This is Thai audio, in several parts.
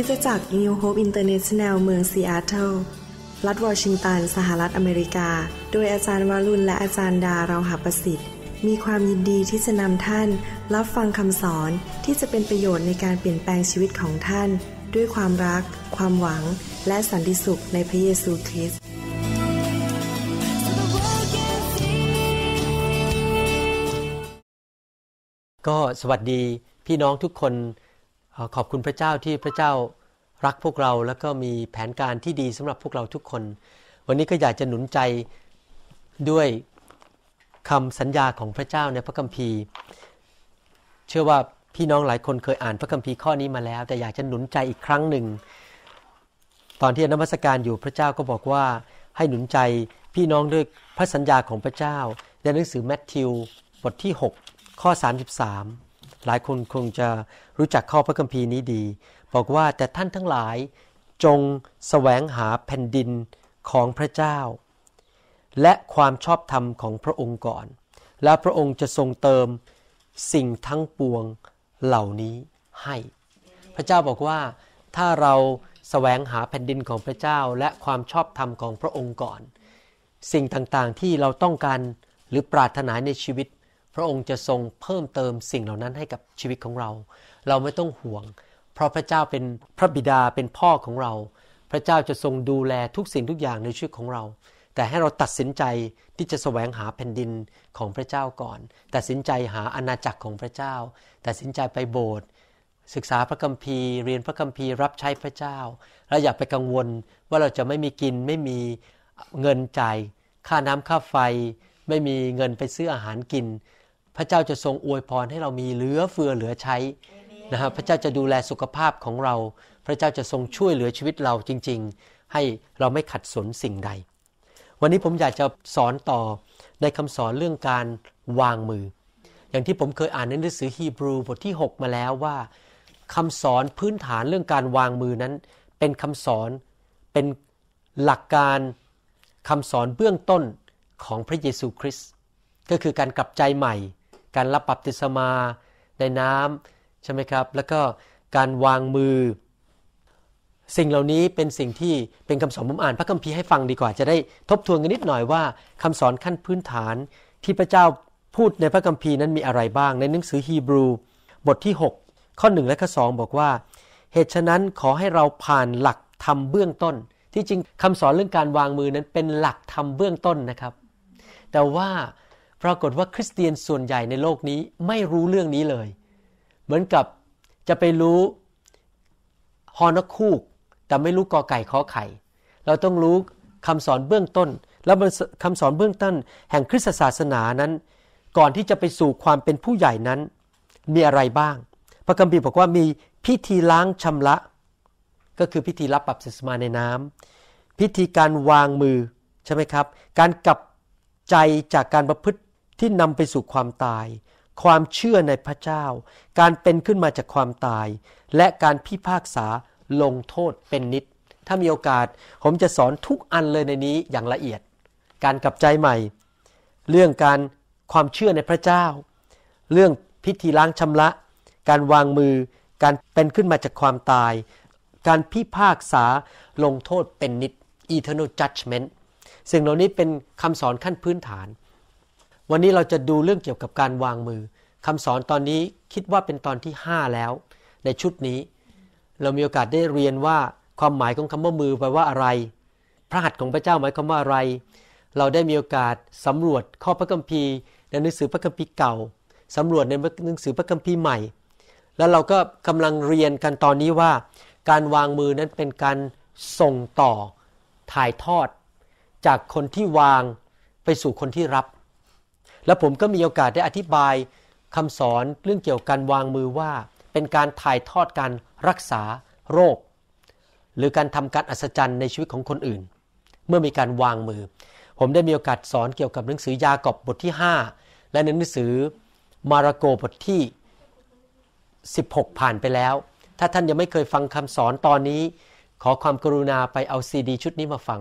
คิดจัก New Hope International เมืองซีแอตเทิล รัฐวอชิงตัน สหรัฐอเมริกา โดยอาจารย์วารุณและอาจารย์ดาเราหับประสิทธิ์ มีความยินดีที่จะนำท่าน รับฟังคำสอนที่จะเป็นประโยชน์ในการเปลี่ยนแปลงชีวิตของท่าน ด้วยความรัก ความหวัง และสันติสุขในพระเยซูคริสต์ ก็สวัสดีพี่น้องทุกคนขอบคุณพระเจ้าที่พระเจ้ารักพวกเราแล้วก็มีแผนการที่ดีสำหรับพวกเราทุกคน วันนี้ก็อยากจะหนุนใจด้วยคำสัญญาของพระเจ้าในพระคัมภีร์ เชื่อว่าพี่น้องหลายคนเคยอ่านพระคัมภีร์ข้อนี้มาแล้ว แต่อยากจะหนุนใจอีกครั้งหนึ่ง ตอนที่นมัสการอยู่พระเจ้าก็บอกว่าให้หนุนใจพี่น้องด้วยพระสัญญาของพระเจ้า ในหนังสือแมทธิวบทที่ 6 ข้อ 33 หลายคนคงจะรู้จักข้อพระคัมภีร์นี้ดี บอกว่า แต่ท่านทั้งหลายจงสแสวงหาแผ่นดินของพระเจ้า และความชอบธรรมของพระองค์ก่อน และพระองค์จะทรงเติมสิ่งทั้งปวงเหล่านี้ให้ พระเจ้าบอกว่าถ้าเราสแสวงหาแผ่นดินของพระเจ้าและความชอบธรรมของพระองค์ก่อน สิ่งต่าง ๆ ที่เราต้องการ หรือปรารถนาในชีวิต พระองค์จะทรงเพิ่มเติมสิ่งเหล่านั้นให้กับชีวิตของเราเราไม่ต้องห่วง เพราะพระเจ้าเป็นพระบิดาเป็นพ่อของเรา พระเจ้าจะทรงดูแลทุกสิ่งทุกอย่างในชีวิตของเรา แต่ให้เราตัดสินใจที่จะแสวงหาแผ่นดินของพระเจ้าก่อนตัดสินใจหาอาณาจักรของพระเจ้าตัดสินใจไปโบสถ์ศึกษาพระคัมภีร์ เรียนพระคัมภีร์รับใช้พระเจ้า และอย่าไปกังวลว่าเราจะไม่มีกินไม่มีเงินจ่ายค่าน้ำค่าไฟ ไม่มีเงินไปซื้ออาหารกิน พระเจ้าจะทรงอวยพรให้เรามีเหลือเฟือเหลือใช้นะฮะพระเจ้าจะดูแลสุขภาพของเรา พระเจ้าจะทรงช่วยเหลือชีวิตเราจริง ๆ ให้เราไม่ขัดสนสิ่งใด วันนี้ผมอยากจะสอนต่อในคำสอนเรื่องการวางมือ อย่างที่ผมเคยอ่านในหนังสือฮีบรูบทที่6 มาแล้วว่าคำสอนพื้นฐานเรื่องการวางมือนั้น เป็นคำสอนเป็นหลักการคำสอนเบื้องต้นของพระเยซูคริสต์ก็คือการกลับใจใหม่ การรับบัพติศมาในน้ำใช่ไหมครับ แล้วก็การวางมือ สิ่งเหล่านี้เป็นสิ่งที่เป็นคำสอนผมอ่านพระคัมภีร์ให้ฟังดีกว่าจะได้ทบทวนกันนิดหน่อยว่า คำสอนขั้นพื้นฐานที่พระเจ้าพูดในพระคัมภีร์นั้นมีอะไรบ้างในหนังสือฮีบรูบทที่ 6 ข้อ 1 และข้อ 2 บอกว่า เหตุฉะนั้นขอให้เราผ่านหลักธรรมเบื้องต้น ที่จริงคำสอนเรื่องการวางมือนั้นเป็นหลักธรรมเบื้องต้นนะครับ แต่ว่าปรากฏว่าคริสเตียนส่วนใหญ่ในโลกนี้ไม่รู้เรื่องนี้เลยเหมือนกับจะไปรู้ฮอนคูกแต่ไม่รู้กอไก่ขอไข่ เราต้องรู้คำสอนเบื้องต้น แล้วคำสอนเบื้องต้นแห่งคริสตศาสนานั้น ก่อนที่จะไปสู่ความเป็นผู้ใหญ่นั้น มีอะไรบ้าง พระคัมภีร์บอกว่ามีพิธีล้างชำระ ก็คือพิธีรับบัพติศมาในน้ำ พิธีการวางมือใช่ไหมครับ การกลับใจจากการประพฤติที่นำไปสู่ความตายความเชื่อในพระเจ้า การเป็นขึ้นมาจากความตาย และการพิพากษาลงโทษเป็นนิด ถ้ามีโอกาสผมจะสอนทุกอันเลยในนี้อย่างละเอียด การกลับใจใหม่ เรื่องการความเชื่อในพระเจ้า เรื่องพิธีล้างชำระ การวางมือ การเป็นขึ้นมาจากความตาย การพิพากษาลงโทษเป็นนิด eternal judgment สิ่งเหล่านี้เป็นคำสอนขั้นพื้นฐานวันนี้เราจะดูเรื่องเกี่ยวกับการวางมือคำสอนตอนนี้คิดว่าเป็นตอนที่ 5 แล้ว ในชุดนี้เรามีโอกาสได้เรียนว่าความหมายของคำว่ามือแปลว่าอะไร พระหัตถ์ของพระเจ้าหมายความว่าอะไร เราได้มีโอกาสสำรวจข้อพระคัมภีร์ในหนังสือพระคัมภีร์เก่าสำรวจในหนังสือพระคัมภีร์ใหม่ แล้วเราก็กำลังเรียนกันตอนนี้ว่า การวางมือนั้นเป็นการส่งต่อถ่ายทอด จากคนที่วางไปสู่คนที่รับและผมก็มีโอกาสได้อธิบายคำสอนเรื่องเกี่ยวกับการวางมือว่า เป็นการถ่ายทอดการรักษาโรค หรือการทำการอัศจรรย์ในชีวิตของคนอื่น เมื่อมีการวางมือ ผมได้มีโอกาสสอนเกี่ยวกับหนังสือยากอบบทที่ 5 และหนังสือมาระโกบทที่ 16 ผ่านไปแล้ว ถ้าท่านยังไม่เคยฟังคำสอนตอนนี้ ขอความกรุณาไปเอาซีดีชุดนี้มาฟัง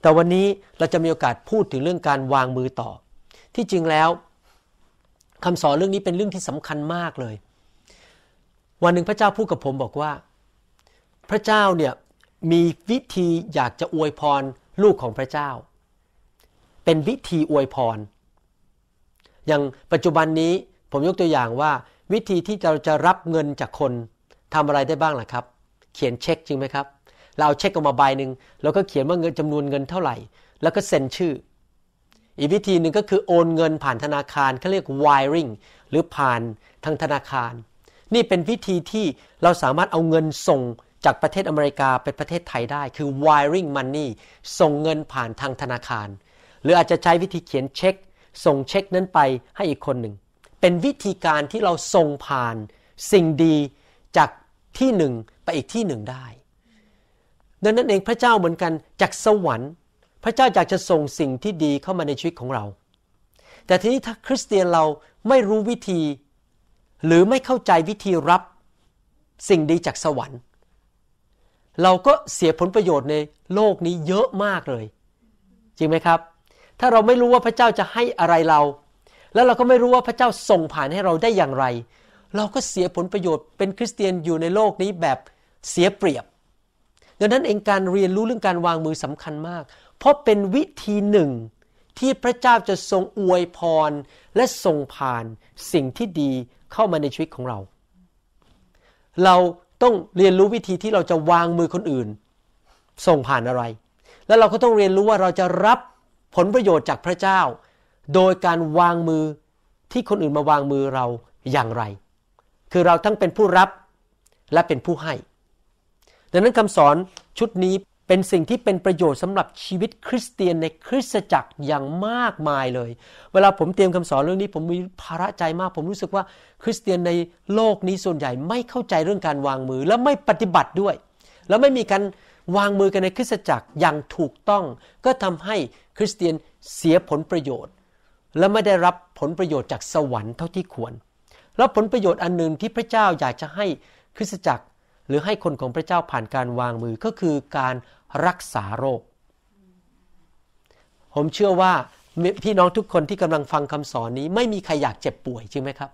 แต่วันนี้เราจะมีโอกาสพูดถึงเรื่องการวางมือต่อที่จริงแล้ว คำสอนเรื่องนี้เป็นเรื่องที่สำคัญมากเลย วันหนึ่งพระเจ้าพูดกับผมบอกว่า พระเจ้าเนี่ยมีวิธีอยากจะอวยพรลูกของพระเจ้า เป็นวิธีอวยพร อย่างปัจจุบันนี้ผมยกตัวอย่างว่าวิธีที่เราจะรับเงินจากคนทำอะไรได้บ้างล่ะครับ เขียนเช็คจริงไหมครับ เราเอาเช็คออกมาใบหนึ่งแล้วก็เขียนว่าเงินจำนวนเงินเท่าไหร่ แล้วก็เซ็นชื่ออีกวิธีหนึ่งก็คือโอนเงินผ่านธนาคารเขาเรียก wiring หรือผ่านทางธนาคาร นี่เป็นวิธีที่เราสามารถเอาเงินส่งจากประเทศอเมริกาไปประเทศไทยได้ คือ wiring money ส่งเงินผ่านทางธนาคาร หรืออาจจะใช้วิธีเขียนเช็คส่งเช็คนั้นไปให้อีกคนหนึ่งเป็นวิธีการที่เราส่งผ่านสิ่งดีจากที่หนึ่งไปอีกที่หนึ่งได้ดังนั้นเองพระเจ้าเหมือนกันจากสวรรค์พระเจ้าอยากจะส่งสิ่งที่ดีเข้ามาในชีวิตของเรา แต่ทีนี้ถ้าคริสเตียนเราไม่รู้วิธี หรือไม่เข้าใจวิธีรับสิ่งดีจากสวรรค์ เราก็เสียผลประโยชน์ในโลกนี้เยอะมากเลย จริงไหมครับ ถ้าเราไม่รู้ว่าพระเจ้าจะให้อะไรเรา แล้วเราก็ไม่รู้ว่าพระเจ้าส่งผ่านให้เราได้อย่างไร เราก็เสียผลประโยชน์เป็นคริสเตียนอยู่ในโลกนี้แบบเสียเปรียบดังนั้นเองการเรียนรู้เรื่องการวางมือสำคัญมากเพราะเป็นวิธีหนึ่งที่พระเจ้าจะทรงอวยพรและทรงผ่านสิ่งที่ดีเข้ามาในชีวิตของเรา เราต้องเรียนรู้วิธีที่เราจะวางมือคนอื่นส่งผ่านอะไร แล้วเราก็ต้องเรียนรู้ว่าเราจะรับผลประโยชน์จากพระเจ้า โดยการวางมือที่คนอื่นมาวางมือเราอย่างไร คือเราทั้งเป็นผู้รับและเป็นผู้ให้ ดังนั้นคำสอนชุดนี้เป็นสิ่งที่เป็นประโยชน์สำหรับชีวิตคริสเตียนในคริสตจักรอย่างมากมายเลย เวลาผมเตรียมคำสอนเรื่องนี้ผมมีภาระใจมาก ผมรู้สึกว่าคริสเตียนในโลกนี้ส่วนใหญ่ไม่เข้าใจเรื่องการวางมือและไม่ปฏิบัติด้วย แล้วไม่มีการวางมือกันในคริสตจักรอย่างถูกต้อง ก็ทำให้คริสเตียนเสียผลประโยชน์ และไม่ได้รับผลประโยชน์จากสวรรค์เท่าที่ควร แล้วผลประโยชน์อันหนึ่งที่พระเจ้าอยากจะให้คริสตจักรหรือให้คนของพระเจ้าผ่านการวางมือก็คือการรักษาโรค ผมเชื่อว่าพี่น้องทุกคนที่กำลังฟังคำสอนนี้ ไม่มีใครอยากเจ็บป่วยจริงไหมครับ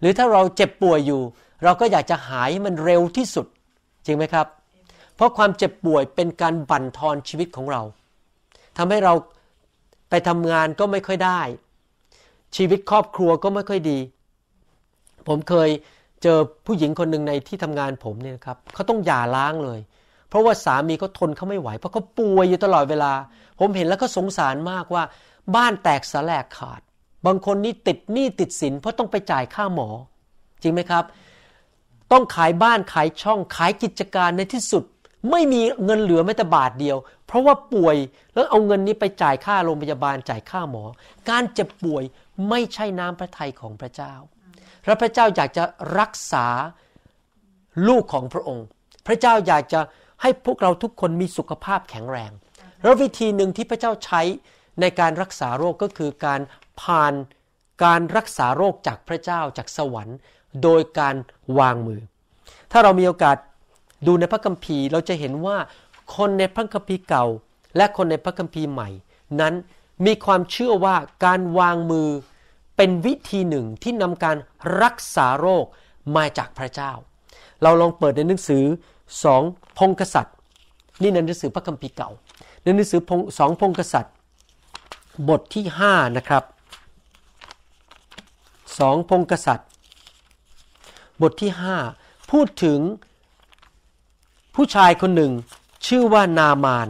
หรือถ้าเราเจ็บป่วยอยู่ เราก็อยากจะหายมันเร็วที่สุดจริงไหมครับ เพราะความเจ็บป่วยเป็นการบั่นทอนชีวิตของเรา ทำให้เราไปทำงานก็ไม่ค่อยได้ ชีวิตครอบครัวก็ไม่ค่อยดี ผมเคยเจอผู้หญิงคนหนึ่งในที่ทำงานผมเนี่ยครับเขาต้องหย่าร้างเลย เพราะว่าสามีเขาทนเขาไม่ไหว เพราะเขาป่วยอยู่ตลอดเวลา ผมเห็นแล้วก็สงสารมากว่า บ้านแตกสลกขาด บางคนนี่ติดหนี้ติดสินเพราะต้องไปจ่ายค่าหมอ จริงไหมครับ ต้องขายบ้านขายช่องขายกิจการในที่สุด ไม่มีเงินเหลือแม้แต่บาทเดียว เพราะว่าป่วยแล้วเอาเงินนี้ไปจ่ายค่าโรงพยาบาลจ่ายค่าหมอ การเจ็บป่วยไม่ใช่น้ำพระทัยของพระเจ้าพระพระเจ้าอยากจะรักษาลูกของพระองค์ พระเจ้าอยากจะให้พวกเราทุกคนมีสุขภาพแข็งแรง แล้ววิธีหนึ่งที่พระเจ้าใช้ในการรักษาโรคก็คือการผ่านการรักษาโรคจากพระเจ้าจากสวรรค์ โดยการวางมือ ถ้าเรามีโอกาสดูในพระคัมภีร์เราจะเห็นว่า คนในพระคัมภีร์เก่า และคนในพระคัมภีร์ใหม่ นั้นมีความเชื่อว่าการวางมือเป็นวิธีหนึ่งที่นำการรักษาโรคมาจากพระเจ้า เราลองเปิดในหนังสือสองพงกษัตริย์ นี่ในหนังสือพระคัมภีร์เก่า ในหนังสือสองพงกษัตริย์ บทที่5นะครับสองพงกษัตริย์ บทที่ 5 พูดถึงผู้ชายคนหนึ่งชื่อว่านามาน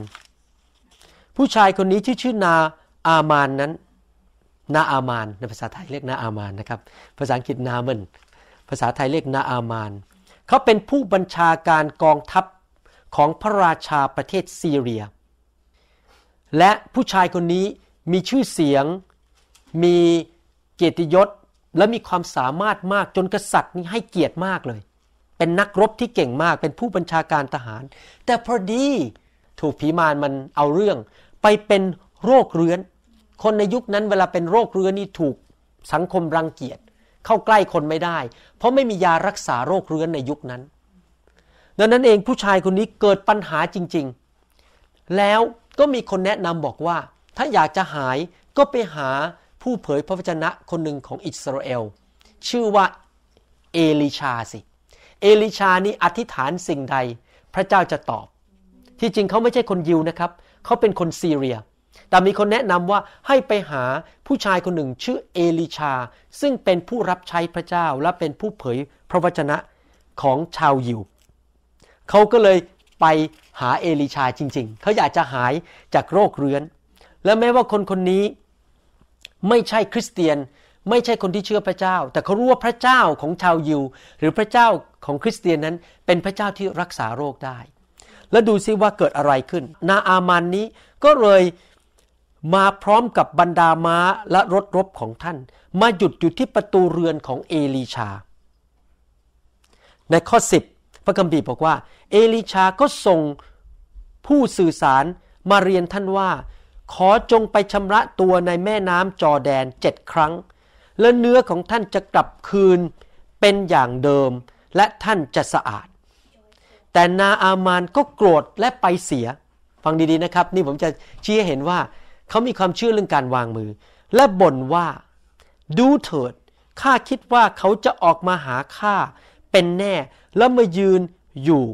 ผู้ชายคนนี้ที่ชื่อนาอามานนั้นนาอามานในภาษาไทยเรียกนาอามานนะครับ ภาษาอังกฤษนาเมนภาษาไทยเรียกนาอามาน เขาเป็นผู้บัญชาการกองทัพของพระราชาประเทศซีเรีย และผู้ชายคนนี้มีชื่อเสียงมีเกียรติยศและมีความสามารถมากจนกษัตริย์นี้ให้เกียรติมากเลย เป็นนักรบที่เก่งมากเป็นผู้บัญชาการทหาร แต่พอดีถูกผีมารมันเอาเรื่อง ไปเป็นโรคเรื้อนคนในยุคนั้นเวลาเป็นโรคเรื้อนนี่ถูกสังคมรังเกียจเข้าใกล้คนไม่ได้ เพราะไม่มียารักษาโรคเรื้อนในยุคนั้นดังนั้นเองผู้ชายคนนี้เกิดปัญหาจริงๆ แล้วก็มีคนแนะนำบอกว่าถ้าอยากจะหายก็ไปหาผู้เผยพระวจนะคนหนึ่งของอิสราเอลชื่อว่าเอลิชาสิ เอลิชานี่อธิษฐานสิ่งใดพระเจ้าจะตอบ ที่จริงเขาไม่ใช่คนยิวนะครับเขาเป็นคนซีเรียเแต่มีคนแนะนำว่าให้ไปหาผู้ชายคนหนึ่งชื่อเอลิชา ซึ่งเป็นผู้รับใช้พระเจ้าและเป็นผู้เผยพระวจนะของชาวยิวเขาก็เลยไปหาเอลิชาจริงๆ เขาอยากจะหายจากโรคเรื้อน และแม้ว่าคนคนนี้ ไม่ใช่คริสเตียน ไม่ใช่คนที่เชื่อพระเจ้า แต่เขารู้ว่าพระเจ้าของชาวยิวหรือพระเจ้าของคริสเตียนนั้น เป็นพระเจ้าที่รักษาโรคได้ แล้วดูซิว่าเกิดอะไรขึ้น นาอามันนี้ก็เลยมาพร้อมกับบรรดาม้าและรถรบของท่าน มาหยุดอยู่ที่ประตูเรือนของเอลีชา ในข้อ 10พระคัมภีร์บอกว่า เอลีชาก็ส่งผู้สื่อสารมาเรียนท่านว่า ขอจงไปชำระตัวในแม่น้ำจอแดนเจ็ดครั้ง และเนื้อของท่านจะกลับคืนเป็นอย่างเดิมและท่านจะสะอาด แต่นาอามานก็โกรธและไปเสียฟังดีๆ นะครับ นี่ผมจะชี้ให้เห็นว่าเขามีความเชื่อเรื่องการวางมือ และบ่นว่าดูเถิดข้าคิดว่าเขาจะออกมาหาข้าเป็นแน่แล้วมายืนอยู่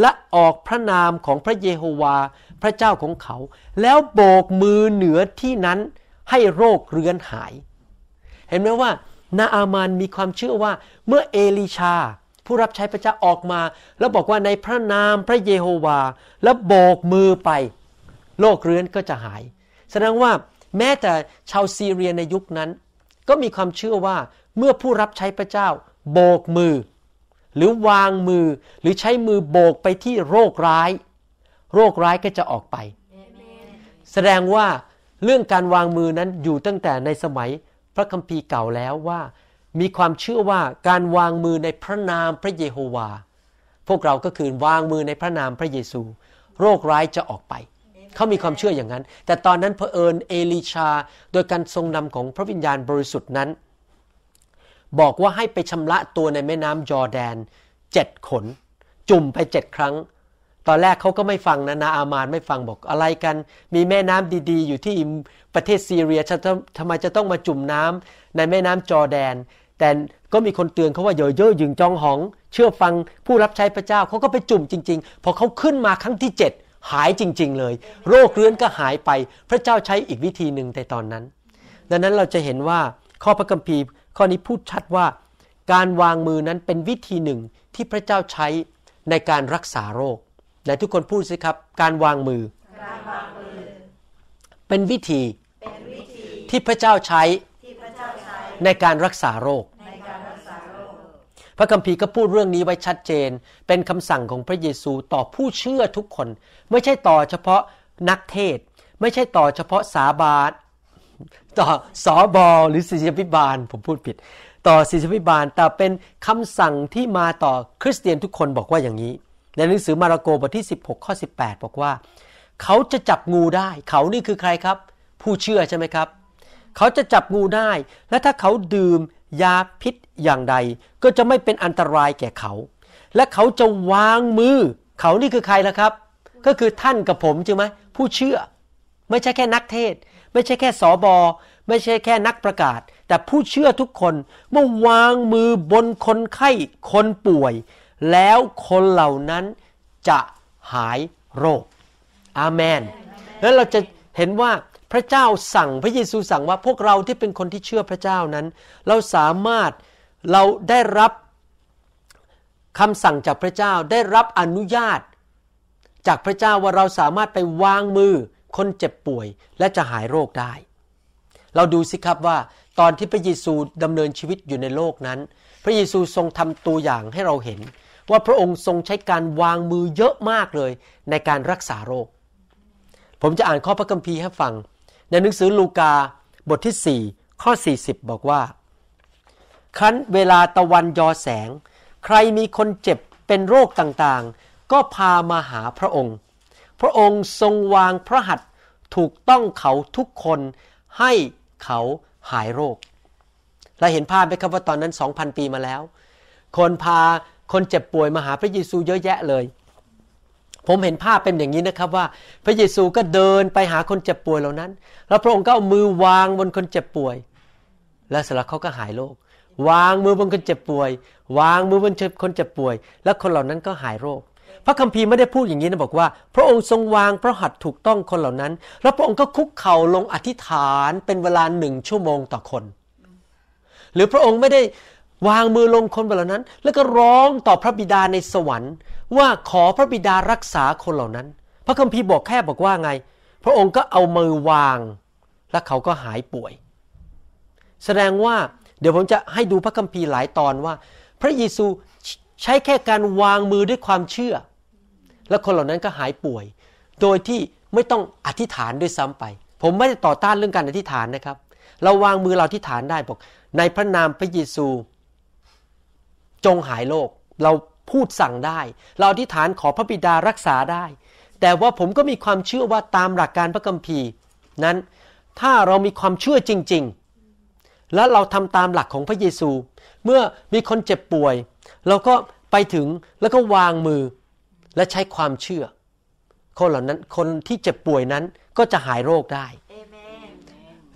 และออกพระนามของพระเยโฮวา พระเจ้าของเขา แล้วโบกมือเหนือที่นั้นให้โรคเรื้อนหาย เห็นไหมว่านาอามานมีความเชื่อว่าเมื่อเอลิชา ผู้รับใช้พระเจ้าออกมา แล้วบอกว่าในพระนามพระเยโฮวาแล้วโบกมือไปโรคเรื้อนก็จะหายแสดงว่าแม้แต่ชาวซีเรียในยุคนั้น ก็มีความเชื่อว่าเมื่อผู้รับใช้พระเจ้า โบกมือ หรือวางมือหรือใช้มือโบกไปที่โรคร้าย โรคร้ายก็จะออกไป แสดงว่าเรื่องการวางมือนั้นอยู่ตั้งแต่ในสมัยพระคัมภีร์เก่าแล้วว่า มีความเชื่อว่าการวางมือในพระนามพระเยโฮวา พวกเราก็คือวางมือในพระนามพระเยซู โรคร้ายจะออกไปเขามีความเชื่ออย่างนั้น แต่ตอนนั้นเผอิญเอลิชา โดยการทรงนำของพระวิญญาณบริสุทธิ์นั้น บอกว่าให้ไปชำระตัวในแม่น้ำยอร์แดนเจ็ดขน จุ่มไปเจ็ดครั้ง ตอนแรกเขาก็ไม่ฟังนะนาอามานไม่ฟังบอกอะไรกัน มีแม่น้ำดีๆ อยู่ที่ประเทศซีเรียทำไมจะต้องมาจุ่มน้ำในแม่น้ำจอแดน แต่ก็มีคนเตือนเขาว่าเย่อเยยิงจองหองเชื่อฟังผู้รับใช้พระเจ้าเขาก็ไปจุ่มจริง ๆพอเขาขึ้นมาครั้งที่เจ็ดหายจริง ๆเลยโรคเรื้อนก็หายไปพระเจ้าใช้อีกวิธีหนึ่งในตอนนั้น ดังนั้นเราจะเห็นว่าข้อพระคัมภีร์ข้อนี้พูดชัดว่า การวางมือนั้นเป็นวิธีหนึ่งที่พระเจ้าใช้ในการรักษาโรคไหนทุกคนพูดสิครับการวางมือ เป็นวิธีที่พระเจ้าใช้ในการรักษาโรคพระคัมภีร์ก็พูดเรื่องนี้ไว้ชัดเจน เป็นคำสั่งของพระเยซูต่อผู้เชื่อทุกคน ไม่ใช่ต่อเฉพาะนักเทศไม่ใช่ต่อเฉพาะสาบาทต่อสอบอหรือศิษยพิบาล ผมพูดผิด ต่อศิษยพิบาลแต่เป็นคำสั่งที่มาต่อคริสเตียนทุกคนบอกว่าอย่างนี้ ในหนังสือมาระโกบทที่ 16ข้อ18 บอกว่า เขาจะจับงูได้ เขานี่คือใครครับ ผู้เชื่อใช่ไหมครับ เขาจะจับงูได้ และถ้าเขาดื่มยาพิษอย่างใดก็จะไม่เป็นอันตรายแก่เขา และเขาจะวางมือ เขานี่คือใครล่ะครับ ก็คือท่านกับผมใช่ไหมผู้เชื่อไม่ใช่แค่นักเทศ ไม่ใช่แค่สอบอไม่ใช่แค่นักประกาศ แต่ผู้เชื่อทุกคนเมื่อวางมือบนคนไข้คนป่วย แล้วคนเหล่านั้นจะหายโรคอาเมนแล้วเราจะเห็นว่าพระเจ้าสั่งพระเยซูสั่งว่าพวกเราที่เป็นคนที่เชื่อพระเจ้านั้น เราสามารถเราได้รับคำสั่งจากพระเจ้าได้รับอนุญาต จากพระเจ้าว่าเราสามารถไปวางมือคนเจ็บป่วย และจะหายโรคได้ เราดูสิครับว่าตอนที่พระเยซูดำเนินชีวิตอยู่ในโลกนั้น พระเยซูทรงทำตัวอย่างให้เราเห็น ว่าพระองค์ทรงใช้การวางมือเยอะมากเลยในการรักษาโรค ผมจะอ่านข้อพระคัมภีร์ให้ฟังในหนังสือลูกาบทที่ 4 ข้อ 40 บอกว่าครั้นเวลาตะวันยอแสง ใครมีคนเจ็บเป็นโรคต่างๆ ก็พามาหาพระองค์ พระองค์ทรงวางพระหัตถ์ถูกต้องเขาทุกคนให้เขาหายโรค และเห็นภาพไหมครับว่าตอนนั้น 2,000 ปีมาแล้ว คนพาคนเจ็บป่วยมาหาพระเยซูเยอะแยะเลยผมเห็นภาพเป็นอย่างนี้นะครับว่า พระเยซูก็เดินไปหาคนเจ็บป่วยเหล่านั้น แล้วพระองค์ก็เอามือวางบนคนเจ็บป่วย และสละเขาก็หายโรควางมือบนคนเจ็บป่วย วางมือบนคนเจ็บป่วย และคนเหล่านั้นก็หายโรค พระคัมภีร์ไม่ได้พูดอย่างนี้นะบอกว่า พระองค์ทรงวางพระหัตถ์ถูกต้องคนเหล่านั้น แล้วพระองค์ก็คุกเข่าลงอธิษฐานเป็นเวลาหนึ่งชั่วโมงต่อคน หรือพระองค์ไม่ได้วางมือลงคนเหล่านั้น แล้วก็ร้องต่อพระบิดาในสวรรค์ว่าขอพระบิดารักษาคนเหล่านั้น พระคัมภีร์บอกแค่บอกว่าไง พระองค์ก็เอามือวาง และเขาก็หายป่วย แสดงว่าเดี๋ยวผมจะให้ดูพระคัมภีร์หลายตอนว่า พระเยซูใช้แค่การวางมือด้วยความเชื่อ และคนเหล่านั้นก็หายป่วย โดยที่ไม่ต้องอธิษฐานด้วยซ้ำไป ผมไม่ได้ต่อต้านเรื่องการอธิษฐานนะครับ เราวางมือเราอธิษฐานได้บอก ในพระนามพระเยซู จงหายโรค เราพูดสั่งได้ เราอธิษฐานขอพระบิดารักษาได้ แต่ว่าผมก็มีความเชื่อว่าตามหลักการพระคัมภีร์ นั้น ถ้าเรามีความเชื่อจริง ๆ และเราทำตามหลักของพระเยซู เมื่อมีคนเจ็บป่วย เราก็ไปถึงแล้วก็วางมือและใช้ความเชื่อ คนเหล่านั้น คนที่เจ็บป่วยนั้นก็จะหายโรคได้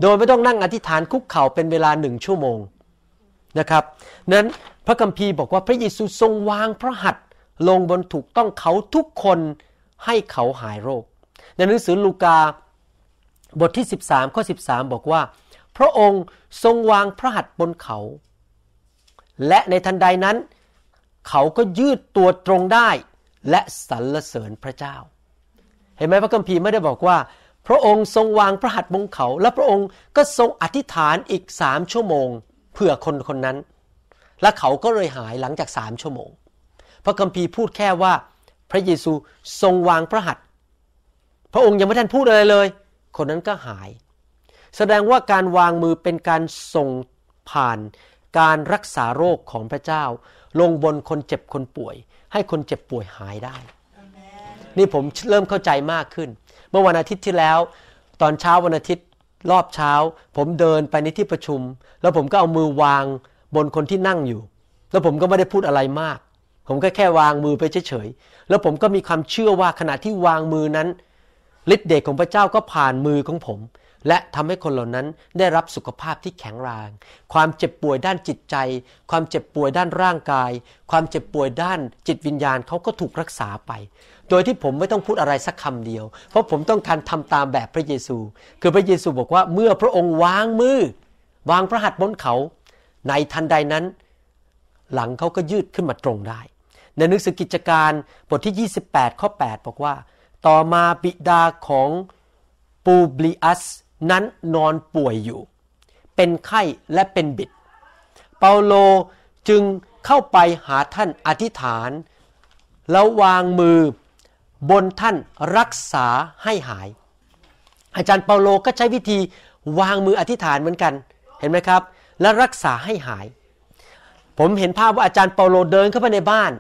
โดยไม่ต้องนั่งอธิษฐานคุกเข่าเป็นเวลาหนึ่งชั่วโมงนะครับ นั้นพระคัมภีร์บอกว่าพระเยซูทรงวาง พระหัตถ์ลงบนถูกต้องเขาทุกคนให้เขาหายโรค ในหนังสือลูกา บทที่ 13ข้อ13 บอกว่า พระองค์ทรงวางพระหัตถ์บนเขา และในทันใดนั้น เขาก็ยืดตัวตรงได้ และสรรเสริญพระเจ้า เห็นไหมพระคัมภีร์ไม่ได้บอกว่า พระองค์ทรงวางพระหัตถ์บนเขา และพระองค์ก็ทรงอธิษฐานอีกสามชั่วโมงเพื่อคนคนนั้นและเขาก็เลยหายหลังจากสามชั่วโมง พระคัมภีร์พูดแค่ว่า พระเยซูทรงวางพระหัตถ์พระองค์ยังไม่ทันพูดอะไรเลย คนนั้นก็หาย แสดงว่าการวางมือเป็นการส่งผ่าน การรักษาโรคของพระเจ้า ลงบนคนเจ็บคนป่วย ให้คนเจ็บป่วยหายได้ นี่ผมเริ่มเข้าใจมากขึ้น เมื่อวันอาทิตย์ที่แล้ว ตอนเช้าวันอาทิตย์รอบเช้า ผมเดินไปในที่ประชุม แล้วผมก็เอามือวางบนคนที่นั่งอยู่ แล้วผมก็ไม่ได้พูดอะไรมาก ผมก็แค่วางมือไปเฉยๆ แล้วผมก็มีความเชื่อว่าขณะที่วางมือนั้นฤทธิ์เดชของพระเจ้าก็ผ่านมือของผม และทำให้คนเหล่านั้นได้รับสุขภาพที่แข็งแรง ความเจ็บป่วยด้านจิตใจ ความเจ็บป่วยด้านร่างกาย ความเจ็บป่วยด้านจิตวิญญาณเขาก็ถูกรักษาไป โดยที่ผมไม่ต้องพูดอะไรสักคำเดียว เพราะผมต้องการทำตามแบบพระเยซู คือพระเยซูบอกว่าเมื่อพระองค์วางมือ วางพระหัตถ์บนเขาในทันใดนั้น หลังเขาก็ยืดขึ้นมาตรงได้ ในหนังสือกิจการบทที่ 28ข้อ8บอกว่า ต่อมาบิดาของปูบลิอัสนั้นนอนป่วยอยู่ เป็นไข้และเป็นบิด เปาโลจึงเข้าไปหาท่านอธิษฐาน แล้ววางมือบนท่านรักษาให้หาย อาจารย์เปาโลก็ใช้วิธีวางมืออธิษฐานเหมือนกันเห็นไหมครับและรักษาให้หาย ผมเห็นภาพว่าอาจารย์เปาโลเดินเข้าไปในบ้าน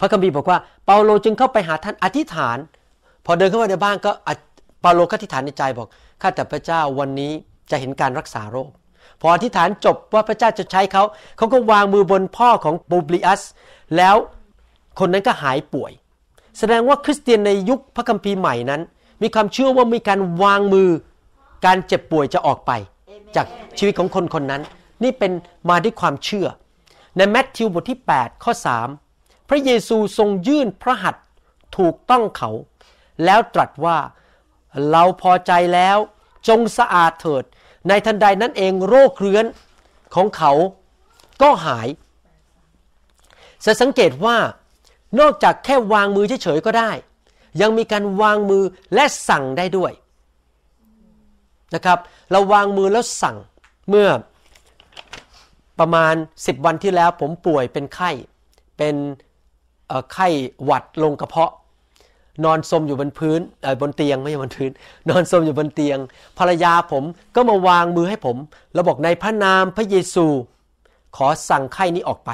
พระคัมภีร์บอกว่าเปาโลจึงเข้าไปหาท่านอธิษฐาน พอเดินเข้าไปในบ้านก็เปาโลก็อธิษฐานในใจบอก ข้าแต่พระเจ้าวันนี้จะเห็นการรักษาโรค พออธิษฐานจบว่าพระเจ้าจะใช้เขา เขาก็วางมือบนพ่อของบูบลิอัส แล้วคนนั้นก็หายป่วย แสดงว่าคริสเตียนในยุคพระคัมภีร์ใหม่นั้น มีความเชื่อว่ามีการวางมือการเจ็บป่วยจะออกไป จากชีวิตของคนคนนั้นนี่เป็นมาด้วยความเชื่อ ในแมทธิวบทที่8ข้อ3พระเยซูทรงยื่นพระหัตถ์ถูกต้องเขา แล้วตรัสว่าเราพอใจแล้วจง สะอาดเถิดในทันใดนั้น เองโรคเรื้อน ของเขาก็หายจะสังเกตว่า นอกจากแค่วางมือ เฉยๆก็ได้ ยังมีการวางมือและสั่งได้ด้วยนะครับ เราวางมือแล้วสั่งเมื่อประมาณ 10 วันที่แล้วผมป่วยเป็นไข้เป็นไข้หวัดลงกระเพาะนอนสมอยู่บนพื้นบนเตียงไม่ใช่บนพื้น นอนสมอยู่บนเตียง ภรรยาผมก็มาวางมือให้ผมแล้วบอกในพระนามพระเยซู ขอสั่งไข้นี้ออกไป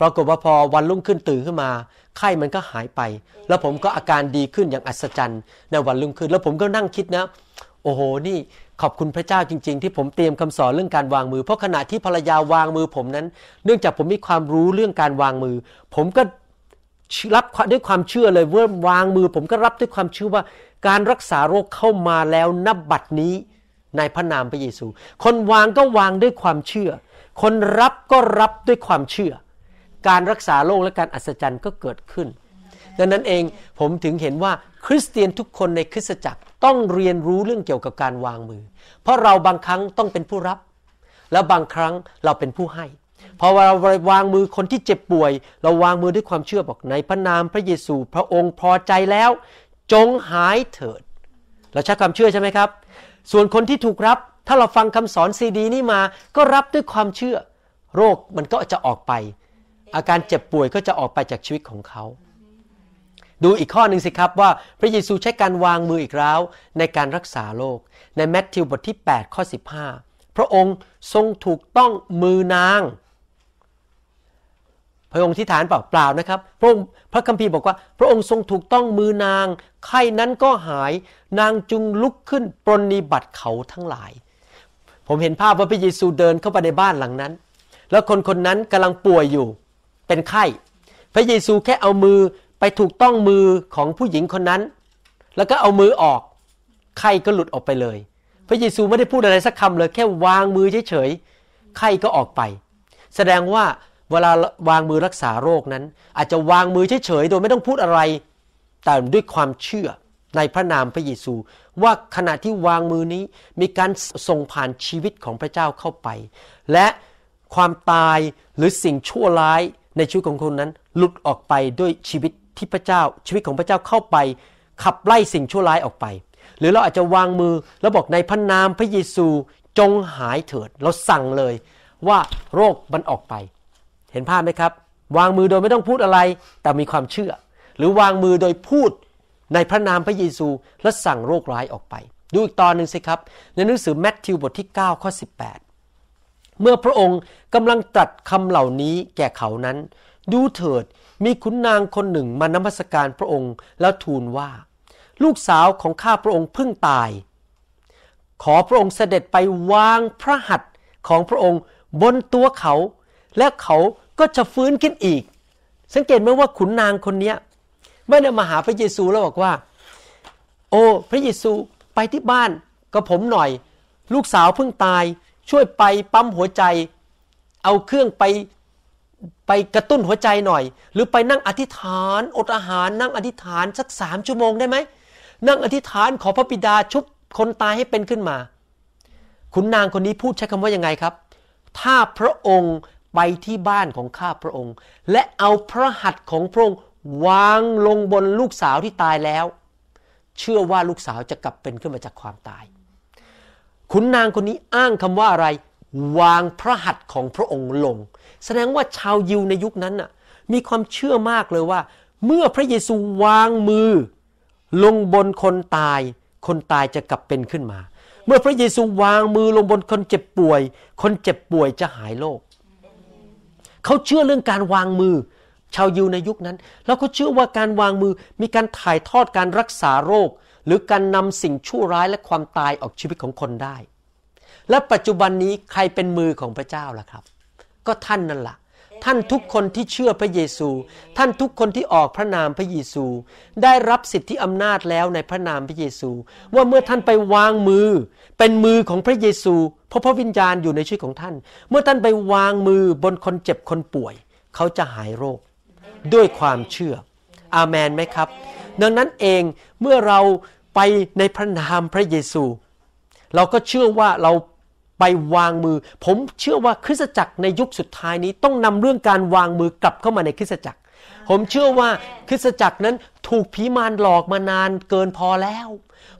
ปรากฏว่าพอวันรุ่งขึ้นตื่นขึ้นมา ไข้มันก็หายไป แล้วผมก็อาการดีขึ้น อย่างอัศจรรย์ ในวันรุ่งขึ้นแล้วผมก็นั่งคิดนะโอ้โหนี่ขอบคุณพระเจ้าจริงๆที่ผมเตรียมคำสอนเรื่องการวางมือ เพราะขณะที่ภรรยาวางมือผมนั้น เนื่องจากผมมีความรู้เรื่องการวางมือ ผมก็รับด้วยความเชื่อเลยเมื่อวางมือ ผมก็รับด้วยความเชื่อว่าการรักษาโรคเข้ามาแล้วนับบัดนี้ในพระนามพระเยซู คนวางก็วางด้วยความเชื่อ คนรับก็รับด้วยความเชื่อ การรักษาโรคและการอัศจรรย์ก็เกิดขึ้นดังนั้นเองผมถึงเห็นว่าริสเตียนทุกคนในคริสตจักรต้องเรียนรู้เรื่องเกี่ยวกับการวางมือ เพราะเราบางครั้งต้องเป็นผู้รับ และบางครั้งเราเป็นผู้ให้ พอเราวางมือคนที่เจ็บป่วย เราวางมือด้วยความเชื่อบอกในพระนามพระเยซูพระองค์พอใจแล้ว จงหายเถิด เราใช้ความเชื่อใช่ไหมครับ ส่วนคนที่ถูกรับ ถ้าเราฟังคำสอนซีดีนี้มาก็รับด้วยความเชื่อ โรคมันก็จะออกไป อาการเจ็บป่วยก็จะออกไปจากชีวิตของเขาดูอีกข้อหนึ่งสิครับว่าพระเยซูใช้การวางมืออีกแล้วในการรักษาโรคในแมทธิวบทที่8ข้อ15 พระองค์ทรงถูกต้องมือนาง พระองค์ที่ฐานเปล่าเปล่านะครับพระองค์พระคัมภีร์บอกว่า พระองค์ทรงถูกต้องมือนางไข้นั้นก็หายนางจึงลุกขึ้นปรนนิบัติเขาทั้งหลาย ผมเห็นภาพว่าพระเยซูเดินเข้าไปในบ้านหลังนั้น แล้วคนคนนั้นกำลังป่วยอยู่เป็นไข้ พระเยซูแค่เอามือไปถูกต้องมือของผู้หญิงคนนั้น แล้วก็เอามือออก ไข้ ก็หลุดออกไปเลย พระเยซูไม่ได้พูดอะไรสักคำเลย แค่วางมือเฉยๆไข้ ก็ออกไป แสดงว่าเวลาวางมือรักษาโรคนั้น อาจจะวางมือเฉยๆโดยไม่ต้องพูดอะไร แต่ ด้วยความเชื่อในพระนามพระเยซู ว่าขณะที่วางมือนี้มีการส่งผ่านชีวิตของพระเจ้าเข้าไป และความตายหรือสิ่งชั่วร้ายในชีวิตของคนนั้น หลุดออกไปด้วยชีวิตที่พระเจ้าชีวิตของพระเจ้าเข้าไปขับไล่สิ่งชั่วร้ายออกไป หรือเราอาจจะวางมือ แล้วบอกในพระนามพระเยซูจงหายเถิด เราสั่งเลยว่าโรคมันออกไป เห็นภาพไหมครับ วางมือโดยไม่ต้องพูดอะไร แต่มีความเชื่อ หรือวางมือโดยพูดในพระนามพระเยซูและสั่งโรคร้ายออกไป ดูอีกตอนหนึ่งสิครับในหนังสือแมทธิวบทที่9ข้อ18 เมื่อพระองค์กำลังตรัสคำเหล่านี้แก่เขานั้นดูเถิดมีขุนนางคนหนึ่งมานมัสการพระองค์แล้วทูลว่า ลูกสาวของข้าพระองค์เพิ่งตาย ขอพระองค์เสด็จไปวางพระหัตถ์ของพระองค์บนตัวเขา และเขาก็จะฟื้นขึ้นอีก สังเกตไหมว่าขุนนางคนนี้ไม่ได้มาหาพระเยซูแล้วบอกว่า โอ้พระเยซูไปที่บ้านกับผมหน่อย ลูกสาวเพิ่งตายช่วยไปปั๊มหัวใจ เอาเครื่องไปไปกระตุ้นหัวใจหน่อย หรือไปนั่งอธิษฐานอดอาหาร นั่งอธิษฐานสักสามชั่วโมงได้ไหม นั่งอธิษฐานขอพระบิดาชุบคนตายให้เป็นขึ้นมา คุณนางคนนี้พูดใช้คำว่ายังไงครับ ถ้าพระองค์ไปที่บ้านของข้าพระองค์ และเอาพระหัตถ์ของพระองค์วางลงบนลูกสาวที่ตายแล้ว เชื่อว่าลูกสาวจะกลับเป็นขึ้นมาจากความตายคุณนางคนนี้อ้างคำว่าอะไรวางพระหัตถ์ของพระองค์ลง แสดงว่าชาวยิวในยุคนั้นน่ะมีความเชื่อมากเลยว่า เมื่อพระเยซูวางมือ ลงบนคนตาย คนตายจะกลับเป็นขึ้นมา เมื่อพระเยซูวางมือลงบนคนเจ็บป่วย คนเจ็บป่วยจะหายโรคเขาเชื่อเรื่องการวางมือ ชาวยิวในยุคนั้น แล้วเขาเชื่อว่าการวางมือมีการถ่ายทอดการรักษาโรค หรือการนำสิ่งชั่วร้ายและความตายออกชีวิตของคนได้และปัจจุบันนี้ใครเป็นมือของพระเจ้าล่ะครับ ก็ท่านนั่นละ่ะ ท่านทุกคนที่เชื่อพระเยซู ท่านทุกคนที่ออกพระนามพระเยซู ได้รับสิทธิอำนาจแล้วในพระนามพระเยซู ว่าเมื่อท่านไปวางมือเป็นมือของพระเยซู เพราะพระวิญญาณอยู่ในชีวิตของท่าน เมื่อท่านไปวางมือบนคนเจ็บคนป่วย เขาจะหายโรคด้วยความเชื่ออาเมนไหมครับ ดังนั้นเองเมื่อเราไปในพระนามพระเยซู เราก็เชื่อว่าเราไปวางมือ ผมเชื่อว่าคริสตจักรในยุคสุดท้ายนี้ต้องนำเรื่องการวางมือกลับเข้ามาในคริสตจักร ผมเชื่อว่าคริสตจักรนั้นถูกผีมารหลอกมานานเกินพอแล้ว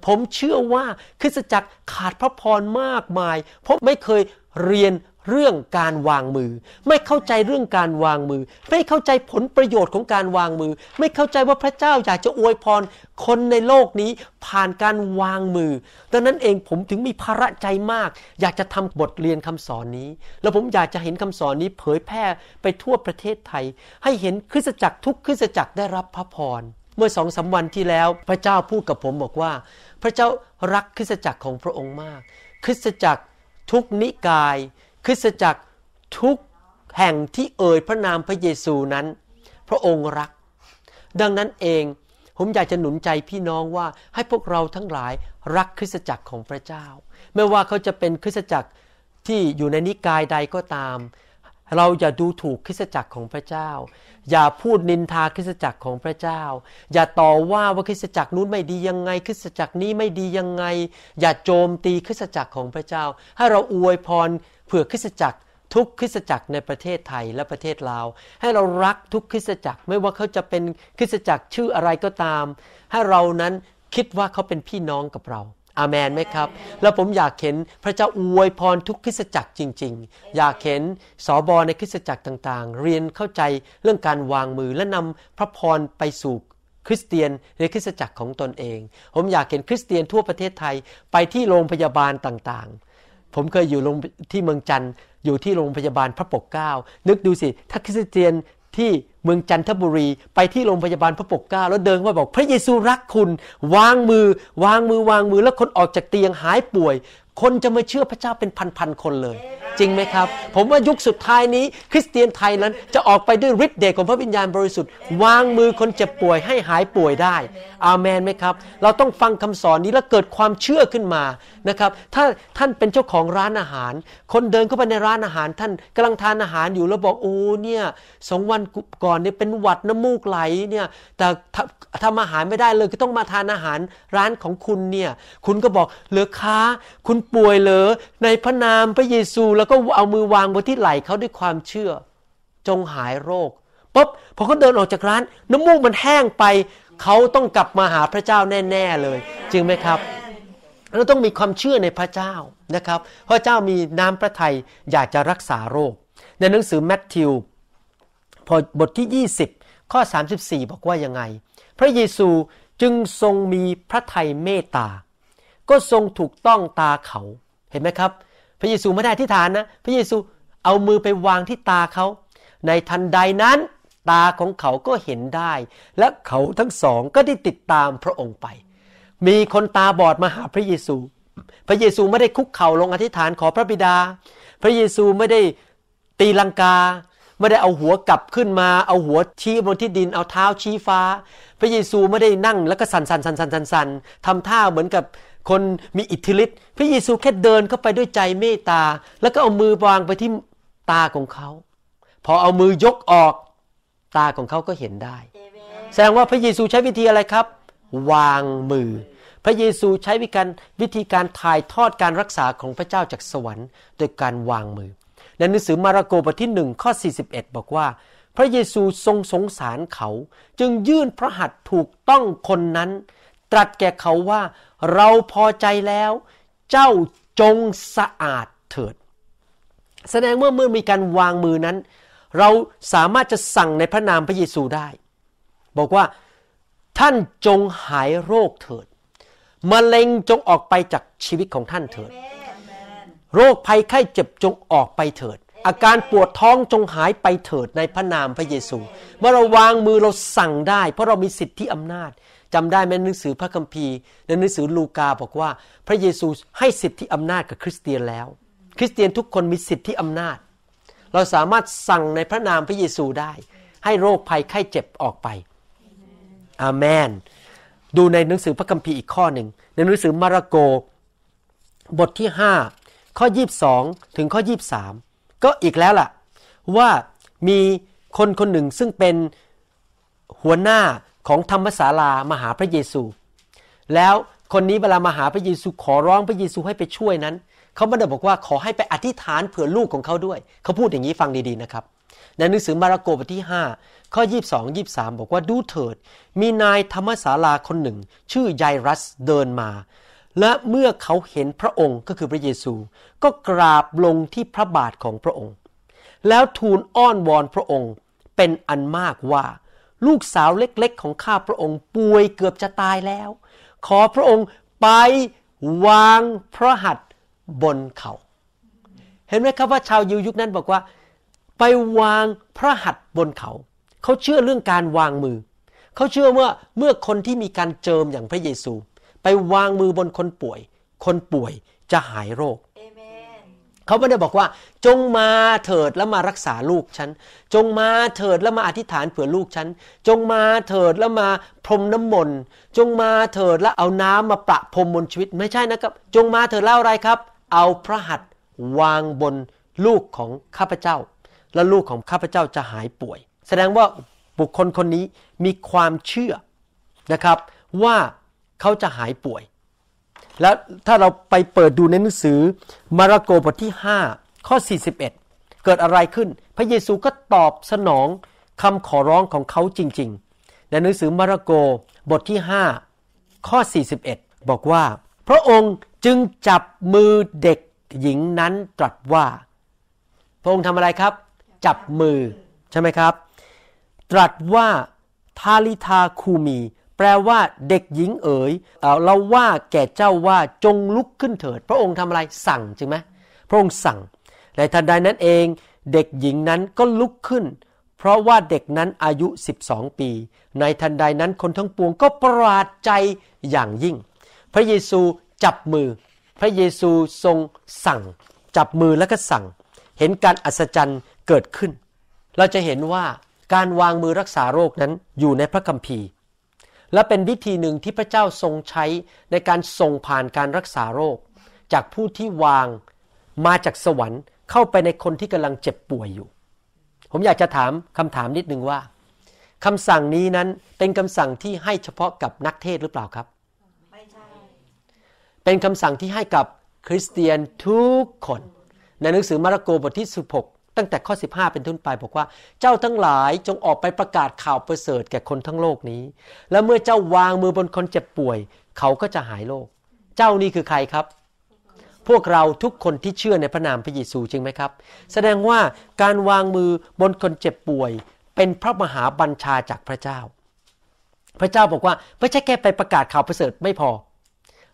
ผมเชื่อว่าคริสตจักรขาดพระพรมากมายเพราะไม่เคยเรียนเรื่องการวางมือ ไม่เข้าใจเรื่องการวางมือ ไม่เข้าใจผลประโยชน์ของการวางมือ ไม่เข้าใจว่าพระเจ้าอยากจะอวยพรคนในโลกนี้ผ่านการวางมือ ดังนั้นเองผมถึงมีภาระใจมาก อยากจะทำบทเรียนคำสอนนี้ แล้วผมอยากจะเห็นคำสอนนี้เผยแพร่ไปทั่วประเทศไทย ให้เห็นคริสตจักรทุกคริสตจักรได้รับพระพรเมื่อสองสาวันที่แล้ว พระเจ้าพูดกับผมบอกว่า พระเจ้ารักคริสตจักรของพระองค์มากคริสตจักรทุกนิกายคริสตจักรทุกแห่งที่เอ่ยพระนามพระเยซูนั้น พระองค์รัก ดังนั้นเองผมอยากจะหนุนใจพี่น้องว่าให้พวกเราทั้งหลายรักคริสตจักรของพระเจ้า ไม่ว่าเขาจะเป็นคริสตจักรที่อยู่ในนิกายใดก็ตาม เราอย่าดูถูกคริสตจักรของพระเจ้า อย่าพูดนินทาคริสตจักรของพระเจ้า อย่าต่อว่าว่าคริสตจักรนู้นไม่ดียังไง คริสตจักรนี้ไม่ดียังไง อย่าโจมตีคริสตจักรของพระเจ้าให้เราอวยพรเื่อคริสตจักรทุกคริสตจักรในประเทศไทยและประเทศลาวให้เรารักทุกคริสตจักรไม่ว่าเขาจะเป็นคริสตจักรชื่ออะไรก็ตามให้เรานั้นคิดว่าเขาเป็นพี่น้องกับเรา อามนไหมครับ แล้วผมอยากเห็นพระเจ้าอวยพรทุกคริสตจักรจริง ๆ อยากเห็นสอบอในคริสตจักรต่างๆ เรียนเข้าใจเรื่องการวางมือและนำพระพรไปสู่คริสเตียนในคริสตจักรของตนเอง ผมอยากเห็นคริสเตียนทั่วประเทศไทยไปที่โรงพยาบาลต่างๆผมเคยอยู่ที่เมืองจันทร์อยู่ที่โรงพยาบาลพระปกเกล้านึกดูสิ ถ้าคริสเตียนที่เมืองจันทบุรีไปที่โรงพยาบาลพระปกเกล้า แล้วเดินไปาบอกพระเยซูรักคุณวางมือวางมือ วางมือแล้วคนออกจากเตียงหายป่วยคนจะมาเชื่อพระเจ้าเป็นพันๆคนเลย จริงไหมครับ ผมว่ายุคสุดท้ายนี้ คริสเตียนไทยนั้นจะออกไปด้วยฤทธิ์เดชของพระวิญญาณบริสุทธิ์วางมือคนเจ็บป่วยให้หายป่วยได้อาเมนไหมครับ เราต้องฟังคำสอนนี้แล้วเกิดความเชื่อขึ้นมานะครับถ้าท่านเป็นเจ้าของร้านอาหาร คนเดินเข้าไปในร้านอาหาร ท่านกำลังทานอาหารอยู่แล้วบอกโอ้เนี่ยสองวันก่อนเนี่ยเป็นหวัดน้ำมูกไหลเนี่ยแต่ทำอาหารไม่ได้เลยก็ต้องมาทานอาหารร้านของคุณเนี่ยคุณก็บอกเหลือค้าคุณป่วยเหรอในพระนามพระเยซูแล้วก็เอามือวางบนที่ไหล่เขาด้วยความเชื่อจงหายโรคปุ๊บพอเขาเดินออกจากร้านน้ำมูกมันแห้งไป เขาต้องกลับมาหาพระเจ้าแน่ ๆเลย จริงไหมครับ เราต้องมีความเชื่อในพระเจ้านะครับ พระเจ้ามีน้ำพระทัยอยากจะรักษาโรค ในหนังสือแมทธิวพอบทที่ 20 ข้อ 34 บอกว่ายังไง พระเยซูจึงทรงมีพระทัยเมตตาก็ทรงถูกต้องตาเขาเห็นไหมครับ พระเยซูไม่ได้อธิษฐานนะ พระเยซูเอามือไปวางที่ตาเขาในทันใดนั้น ตาของเขาก็เห็นได้ และเขาทั้งสองก็ได้ติดตามพระองค์ไป มีคนตาบอดมาหาพระเยซู พระเยซูไม่ได้คุกเข่าลงอธิษฐานขอพระบิดา พระเยซูไม่ได้ตีลังกาไม่ได้เอาหัวกลับขึ้นมา เอาหัวชี้บนที่ดินเอาเท้าชี้ฟ้า พระเยซูไม่ได้นั่งแล้วก็สันสันสันสันสันสันทำท่าเหมือนกับคนมีอิทธิฤทธิ์พระเยซูแค่เดินเข้าไปด้วยใจเมตตาแล้วก็เอามือวางไปที่ตาของเขา พอเอามือยกออกตาของเขาก็เห็นได้ แสดงว่าพระเยซูใช้วิธีอะไรครับ วางมือ พระเยซูใช้วิธีการวิธีการถ่ายทอดการรักษาของพระเจ้าจากสวรรค์ โดยการวางมือในหนังสือมาระโกบทที่หนึ่งข้อ41 บอกว่า พระเยซูทรงสงสารเขาจึงยื่นพระหัตถ์ถูกต้องคนนั้นตรัสแก่เขาว่าเราพอใจแล้วเจ้าจงสะอาดเถิด แสดงว่าเมื่อมีการวางมือนั้น เราสามารถจะสั่งในพระนามพระเยซูได้ บอกว่าท่านจงหายโรคเถิดมะเร็งจงออกไปจากชีวิตของท่านเถิด โรคภัยไข้เจ็บจงออกไปเถิด อาการปวดท้องจงหายไปเถิดในพระนามพระเยซูเมื่อเราวางมือเราสั่งได้ เพราะเรามีสิทธิอำนาจจำได้ไหมหนังสือพระคัมภีร์ ในหนังสือลูกา บอกว่า พระเยซูให้สิทธิอำนาจกับคริสเตียนแล้ว คริสเตียนทุกคนมีสิทธิอำนาจ เราสามารถสั่งในพระนามพระเยซูได้ ให้โรคภัยไข้เจ็บออกไปอาเมนดูในหนังสือพระคัมภีร์อีกข้อหนึ่งในหนังสือมาระโก บทที่ 5 ข้อ22ถึงข้อ23 ก็อีกแล้วล่ะว่ามีคนคนหนึ่งซึ่งเป็นหัวหน้าของธรรมศาลามาหาพระเยซู แล้วคนนี้เวลามาหาพระเยซูขอร้องพระเยซูให้ไปช่วยนั้น เขาไม่ได้บอกว่าขอให้ไปอธิษฐานเผื่อลูกของเขาด้วย เขาพูดอย่างนี้ ฟังดีๆนะครับ ในหนังสือมาระโกบทที่ 5 ข้อ 22 23 บอกว่าดูเถิดมีนายธรรมศาลาคนหนึ่ง ชื่อไยรัสเดินมา และเมื่อเขาเห็นพระองค์ก็คือพระเยซู ก็กราบลงที่พระบาทของพระองค์ แล้วทูลอ้อนวอนพระองค์เป็นอันมากว่าลูกสาวเล็กๆ ของข้าพระองค์ป่วยเกือบจะตายแล้ว ขอพระองค์ไปวางพระหัตถ์บนเขา เห็นไหมครับว่าชาวยิวยุคนั้นบอกว่า ไปวางพระหัตถ์บนเขา เขาเชื่อเรื่องการวางมือ เขาเชื่อว่าเมื่อคนที่มีการเจิมอย่างพระเยซู ไปวางมือบนคนป่วย คนป่วยจะหายโรคเขาไม่ได้บอกว่าจงมาเถิดแล้วมารักษาลูกฉันจงมาเถิดแล้วมาอธิษฐานเผื่อลูกฉัน จงมาเถิดแล้วมาพรมน้ำมนต์จงมาเถิดแล้วเอาน้ำมาประพรมบนชีวิตไม่ใช่นะครับ จงมาเถิดเล่าอะไรครับ เอาพระหัตถ์วางบนลูกของข้าพเจ้า และลูกของข้าพเจ้าจะหายป่วย แสดงว่าบุคคลคนนี้มีความเชื่อนะครับว่าเขาจะหายป่วยแล้วถ้าเราไปเปิดดูในหนังสือมาระโกบทที่ 5 ข้อ 41 เกิดอะไรขึ้น พระเยซูก็ตอบสนองคำขอร้องของเขาจริงๆในหนังสือมาระโกบทที่5ข้อ41 บอกว่า พระองค์จึงจับมือเด็กหญิงนั้นตรัสว่า พระองค์ทำอะไรครับ จับมือใช่ไหมครับ ตรัสว่าทาลิทาคูมีแปลว่าเด็กหญิงเอ๋ยเราว่าแก่เจ้าว่าจงลุกขึ้นเถิด พระองค์ทำอะไรสั่งจริงไหมพระองค์สั่ง ในทันใดนั้นเองเด็กหญิงนั้นก็ลุกขึ้น เพราะว่าเด็กนั้นอายุ 12 ปี ในทันใดนั้นคนทั้งปวงก็ประหลาดใจอย่างยิ่ง พระเยซูจับมือ พระเยซูทรงสั่ง จับมือแล้วก็สั่ง เห็นการอัศจรรย์เกิดขึ้น เราจะเห็นว่าการวางมือรักษาโรคนั้นอยู่ในพระคัมภีร์และเป็นวิธีหนึ่งที่พระเจ้าทรงใช้ในการส่งผ่านการรักษาโรค จากผู้ที่วางมาจากสวรรค์ เข้าไปในคนที่กำลังเจ็บป่วยอยู่ ผมอยากจะถามคำถามนิดนึงว่าคำสั่งนี้นั้นเป็นคำสั่งที่ให้เฉพาะกับนักเทศหรือเปล่าครับ ไม่ใช่ เป็นคำสั่งที่ให้กับคริสเตียนทุกคน ในหนังสือมาระโกบทที่16ตั้งแต่ข้อ 15 เป็นต้นไปบอกว่า เจ้าทั้งหลายจงออกไปประกาศข่าวประเสริฐแก่คนทั้งโลกนี้ และเมื่อเจ้าวางมือบนคนเจ็บป่วย เขาก็จะหายโรคเจ้านี่คือใครครับ พวกเราทุกคนที่เชื่อในพระนามพระเยซูจริงไหมครับ แสดงว่าการวางมือบนคนเจ็บป่วย เป็นพระมหาบัญชาจากพระเจ้า พระเจ้าบอกว่าไม่ใช่แค่ไปประกาศข่าวประเสริฐไม่พอ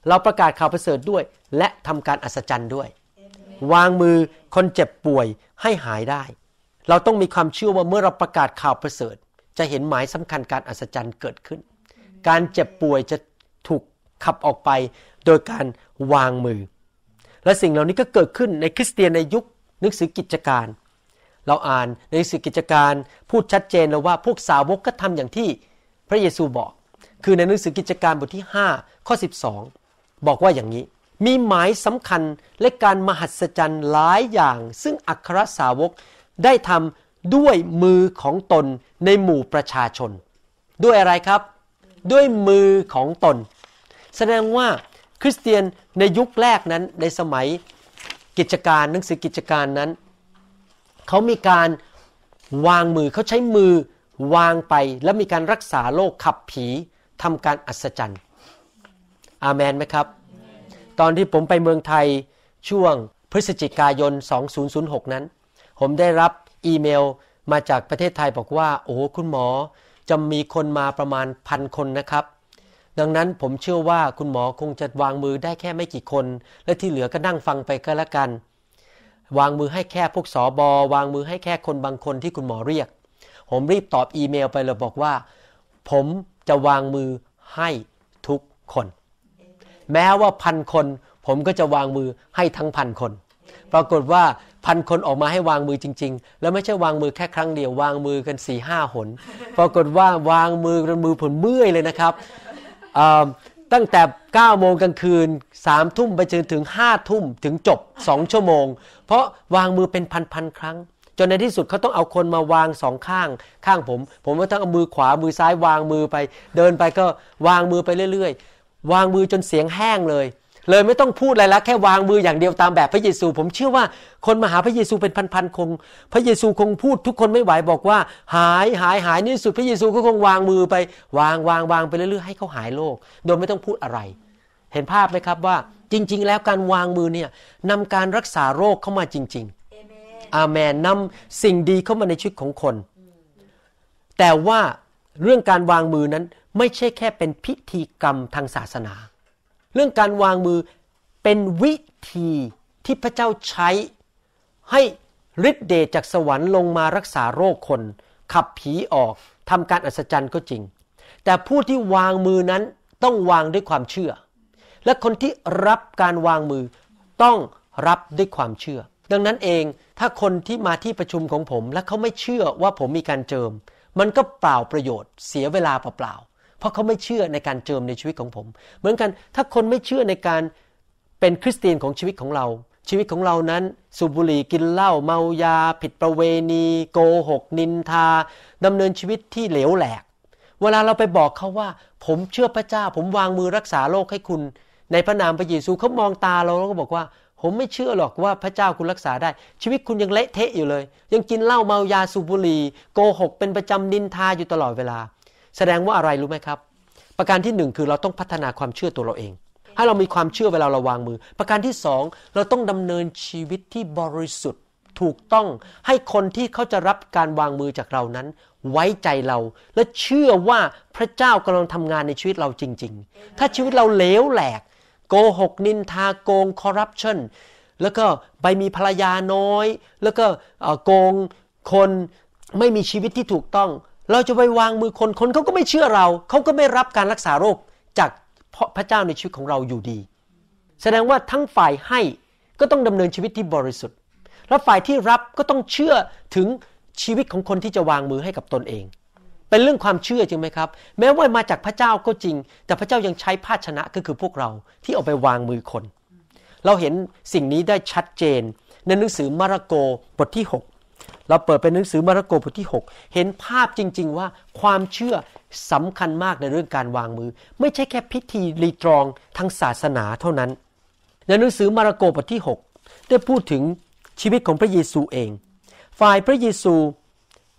เราประกาศข่าวประเสริฐด้วย และทำการอัศจรรย์ด้วยวางมือคนเจ็บป่วยให้หายได้ เราต้องมีความเชื่อว่าเมื่อเราประกาศข่าวประเสริฐ จะเห็นหมายสำคัญการอัศจรรย์เกิดขึ้น การเจ็บป่วยจะถูกขับออกไปโดยการวางมือ และสิ่งเหล่านี้ก็เกิดขึ้นในคริสเตียนในยุคหนังสือกิจการ เราอ่านในหนังสือกิจการพูดชัดเจนแล้วว่าพวกสาวกก็ทำอย่างที่พระเยซูบอก คือในหนังสือกิจการบทที่5ข้อ12 บอกว่าอย่างนี้มีหมายสำคัญและการมหัศจรรย์หลายอย่าง ซึ่งอัครสาวกได้ทำด้วยมือของตนในหมู่ประชาชน ด้วยอะไรครับ ด้วยมือของตน แสดงว่าคริสเตียนในยุคแรกนั้นในสมัยกิจการหนังสือกิจการนั้นเขามีการวางมือเขาใช้มือวางไปแล้วมีการรักษาโรคขับผีทำการอัศจรรย์อาเมนไหมครับตอนที่ผมไปเมืองไทยช่วงพฤศจิกายน 2006 นั้น ผมได้รับอีเมลมาจากประเทศไทยบอกว่า โอ้คุณหมอจะมีคนมาประมาณพันคนนะครับ ดังนั้นผมเชื่อว่าคุณหมอคงจะวางมือได้แค่ไม่กี่คน และที่เหลือก็นั่งฟังไปก็แล้วกัน วางมือให้แค่พวกสอบอวางมือให้แค่คนบางคนที่คุณหมอเรียก ผมรีบตอบอีเมลไปเลยบอกว่า ผมจะวางมือให้ทุกคนแม้ว่าพันคนผมก็จะวางมือให้ทั้งพันคน ปรากฏว่าพันคนออกมาให้วางมือจริงๆ แล้วไม่ใช่วางมือแค่ครั้งเดียว วางมือกันสี่ห้าหนปรากฏว่าวางมือกันมือผลเมื่อยเลยนะครับ ตั้งแต่9โมงกลางคืน 3 ทุ่มไปจนถึง5ทุ่มถึงจบ 2 ชั่วโมง เพราะวางมือเป็นพันๆครั้ง จนในที่สุดเขาต้องเอาคนมาวางสองข้างข้างผมผมก็ต้องเอามือขวามือซ้ายวางมือไป เดินไปก็วางมือไปเรื่อย ๆวางมือจนเสียงแห้งเลย เลยไม่ต้องพูดอะไรแล้ว แค่วางมืออย่างเดียวตามแบบพระเยซู ผมเชื่อว่า คนมาหาพระเยซูเป็นพันๆคง พระเยซูคงพูดทุกคนไม่ไหวบอกว่า หายหายหายนี่สุด พระเยซูก็คงวางมือไป วางวางวางไปเรื่อยๆให้เขาหายโรคโดยไม่ต้องพูดอะไร เห็นภาพไหมครับว่าจริง ๆ แล้วการวางมือเนี่ยนำการรักษาโรคเข้ามาจริง ๆ อาเมนนำสิ่งดีเข้ามาในชีวิตของคน แต่ว่าเรื่องการวางมือนั้นไม่ใช่แค่เป็นพิธีกรรมทางศาสนา เรื่องการวางมือเป็นวิธีที่พระเจ้าใช้ ให้ฤทธิเดชจากสวรรค์ลงมารักษาโรคคน ขับผีออกทำการอัศจรรย์ก็จริง แต่ผู้ที่วางมือนั้นต้องวางด้วยความเชื่อ และคนที่รับการวางมือต้องรับด้วยความเชื่อ ดังนั้นเองถ้าคนที่มาที่ประชุมของผมและเขาไม่เชื่อว่าผมมีการเจิม มันก็เปล่าประโยชน์เสียเวลาเปล่าเเพราะเขาไม่เชื่อในการเจิมในชีวิตของผม เหมือนกันถ้าคนไม่เชื่อในการเป็นคริสเตียนของชีวิตของเรา ชีวิตของเรานั้นสูบบุหรี่กินเหล้าเมายา ผิดประเวณี โกหก นินทาดำเนินชีวิตที่เหลวแหลก เวลาเราไปบอกเขาว่า ผมเชื่อพระเจ้า ผมวางมือรักษาโรคให้คุณ ในพระนามพระเยซูเขามองตาเราแล้วก็บอกว่าผมไม่เชื่อหรอกว่าพระเจ้าคุณรักษาได้ ชีวิตคุณยังเละเทะอยู่เลย ยังกินเหล้าเมายาสูบบุหรี่โกหกเป็นประจำนินทาอยู่ตลอดเวลาแสดงว่าอะไรรู้ไหมครับ ประการที่หนึ่งคือเราต้องพัฒนาความเชื่อตัวเราเองให้เรามีความเชื่อเวลาเราวางมือ ประการที่สองเราต้องดำเนินชีวิตที่บริสุทธิ์ถูกต้อง ให้คนที่เขาจะรับการวางมือจากเรานั้น ไว้ใจเรา และเชื่อว่าพระเจ้ากำลังทำงานในชีวิตเราจริงๆ ถ้าชีวิตเราเลวแหลก โกหกนินทาโกงคอร์รัปชันแล้วก็ไปมีภรรยาน้อย แล้วก็โกงคนไม่มีชีวิตที่ถูกต้องเราจะไปวางมือคนคนเขาก็ไม่เชื่อเราเขาก็ไม่รับการรักษาโรคจากพระเจ้าในชีวิตของเราอยู่ดี แสดงว่าทั้งฝ่ายให้ก็ต้องดำเนินชีวิตที่บริสุทธิ์ และฝ่ายที่รับก็ต้องเชื่อถึงชีวิตของคนที่จะวางมือให้กับตนเอง เป็นเรื่องความเชื่อจริงไหมครับ แม้ว่ามาจากพระเจ้าก็จริง แต่พระเจ้ายังใช้ภาชนะก็คือพวกเราที่เอาไปวางมือคน เราเห็นสิ่งนี้ได้ชัดเจน ในหนังสือมาระโกบทที่ 6เราเปิดเป็นหนังสือมาระโกบทที่ 6 เห็นภาพจริงๆว่าความเชื่อสำคัญมากในเรื่องการวางมือ ไม่ใช่แค่พิธีรีตรองทางศาสนาเท่านั้นในหนังสือมาระโกบทที่ 6 ได้พูดถึงชีวิตของพระเยซูเอง ฝ่ายพระเยซู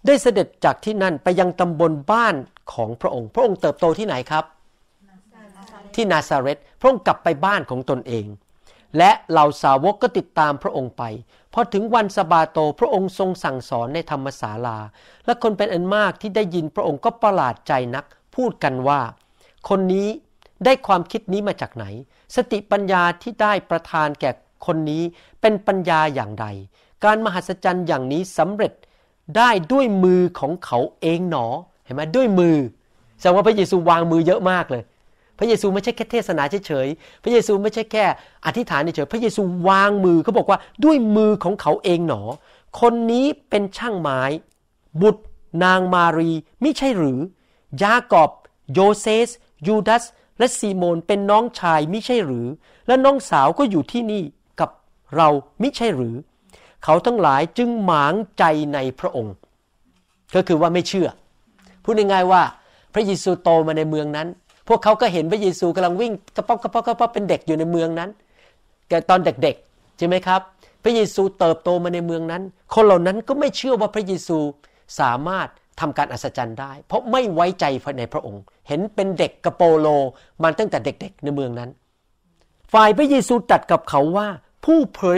ได้เสด็จจากที่นั่นไปยังตำบลบ้านของพระองค์ พระองค์เติบโตที่ไหนครับ ที่นาซาเรตพระองค์กลับไปบ้านของตนเอง และเหล่าสาวกก็ติดตามพระองค์ไปพอถึงวันสบาโตพระองค์ทรงสั่งสอนในธรรมศาลา และคนเป็นอันมากที่ได้ยินพระองค์ก็ประหลาดใจนัก พูดกันว่า คนนี้ได้ความคิดนี้มาจากไหน สติปัญญาที่ได้ประทานแก่คนนี้เป็นปัญญาอย่างใดการมหัศจรรย์อย่างนี้สำเร็จได้ด้วยมือของเขาเองหนอเห็นไหมด้วยมือแสดงว่าพระเยซูวางมือเยอะมากเลยพระเยซูไม่ใช่แค่เทศนาเฉยๆ พระเยซูไม่ใช่แค่อธิษฐานเฉยๆพระเยซูวางมือเขาบอกว่าด้วยมือของเขาเองหนอคนนี้เป็นช่างไม้บุตรนางมารีไม่ใช่หรือยากอบโยเซสยูดาสและซีโมนเป็นน้องชายไม่ใช่หรือและน้องสาวก็อยู่ที่นี่กับเราไม่ใช่หรือเขาทั้งหลายจึงหมางใจในพระองค์ ก็คือว่าไม่เชื่อพูดง่ายๆว่าพระเยซูโตมาในเมืองนั้นพวกเขาก็เห็นพระเยซูกำลังวิ่งกระป๊อบกระป๊อบกระป๊อบเป็นเด็กอยู่ในเมืองนั้นแตอนเด็กๆใช่ไหมครับพระเยซูเติบโตมาในเมืองนั้น คนเหล่านั้นก็ไม่เชื่อว่าพระเยซูสามารถทำการอัศจรรย์ได้ เพราะไม่ไว้ใจในพระองค์ เห็นเป็นเด็กกระโปโลมาตั้งแต่เด็กๆ ในเมืองนั้น ฝ่ายพระเยซูตัดกับเขาว่า ผู้เผย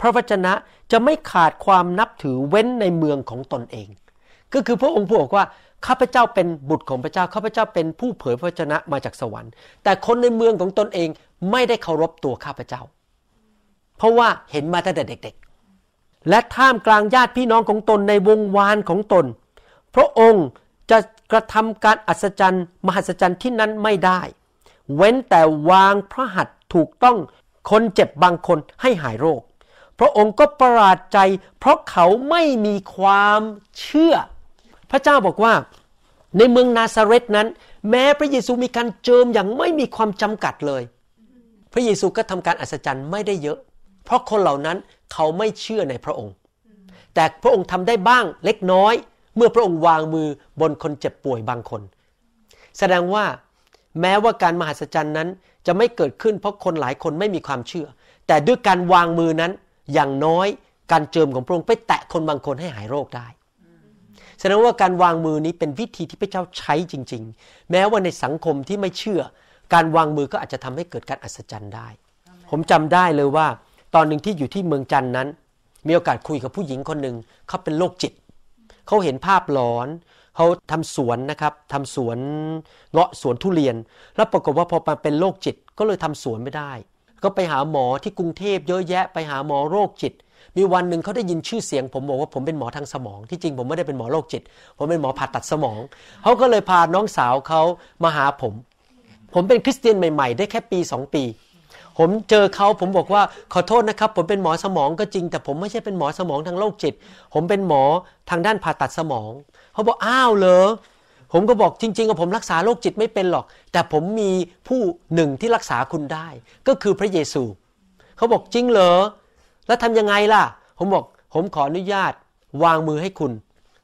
พระวจนะจะไม่ขาดความนับถือเว้นในเมืองของตนเอง ก็คือพระองค์พูดว่าข้าพเจ้าเป็นบุตรของพระเจ้าข้าพเจ้าเป็นผู้เผยพระชนะมาจากสวรรค์ แต่คนในเมืองของตนเองไม่ได้เคารพตัวข้าพเจ้า เพราะว่าเห็นมาตั้งแต่เด็กๆและท่ามกลางญาติพี่น้องของตนในวงวานของตน พระองค์จะกระทำการอัศจรรย์มหัศจรรย์ที่นั้นไม่ได้ เว้นแต่วางพระหัตถ์ถูกต้องคนเจ็บบางคนให้หายโรค พระองค์ก็ประหลาดใจเพราะเขาไม่มีความเชื่อพระเจ้าบอกว่าในเมืองนาซาเรตนั้น แม้พระเยซูมีการเจิมอย่างไม่มีความจำกัดเลย พระเยซูก็ทำการอัศจรรย์ไม่ได้เยอะ เพราะคนเหล่านั้นเขาไม่เชื่อในพระองค์ แต่พระองค์ทำได้บ้างเล็กน้อย เมื่อพระองค์วางมือบนคนเจ็บป่วยบางคน แสดงว่าแม้ว่าการมหัศจรรย์นั้นจะไม่เกิดขึ้น เพราะคนหลายคนไม่มีความเชื่อ แต่ด้วยการวางมือนั้นอย่างน้อย การเจิมของพระองค์ไปแตะคนบางคนให้หายโรคได้แสดงว่าการวางมือนี้เป็นวิธีที่พระเจ้าใช้จริงๆ แม้ว่าในสังคมที่ไม่เชื่อ การวางมือก็อาจจะทำให้เกิดการอัศจรรย์ได้ ผมจำได้เลยว่า ตอนหนึ่งที่อยู่ที่เมืองจันนั้น มีโอกาสคุยกับผู้หญิงคนหนึ่งเขาเป็นโรคจิต เขาเห็นภาพหลอน เขาทำสวนนะครับทำสวนเงาะสวนทุเรียนแล้วปรากฏว่าพอมาเป็นโรคจิตก็เลยทำสวนไม่ได้ ก็ไปหาหมอที่กรุงเทพเยอะแยะ ไปหาหมอโรคจิตมีวันหนึ่งเขาได้ยินชื่อเสียงผมบอกว่าผมเป็นหมอทางสมองที่จริงผมไม่ได้เป็นหมอโรคจิต ผมเป็นหมอผ่าตัดสมองเขาก็เลยพาน้องสาวเขามาหาผม ผมเป็นคริสเตียนใหม่ๆได้แค่ปีสองปี ผมเจอเขาผมบอกว่าขอโทษนะครับ ผมเป็นหมอสมองก็จริง แต่ผมไม่ใช่เป็นหมอสมองทางโรคจิต ผมเป็นหมอทางด้านผ่าตัดสมองเขาบอกอ้าวเหรอ ผมก็บอกจริงๆว่าผมรักษาโรคจิตไม่เป็นหรอก แต่ผมมีผู้หนึ่งที่รักษาคุณได้ ก็คือพระเยซูเขาบอกจริงเหรอแล้วทํำยังไงล่ะ ผมบอกผมขออนุญาตวางมือให้คุณ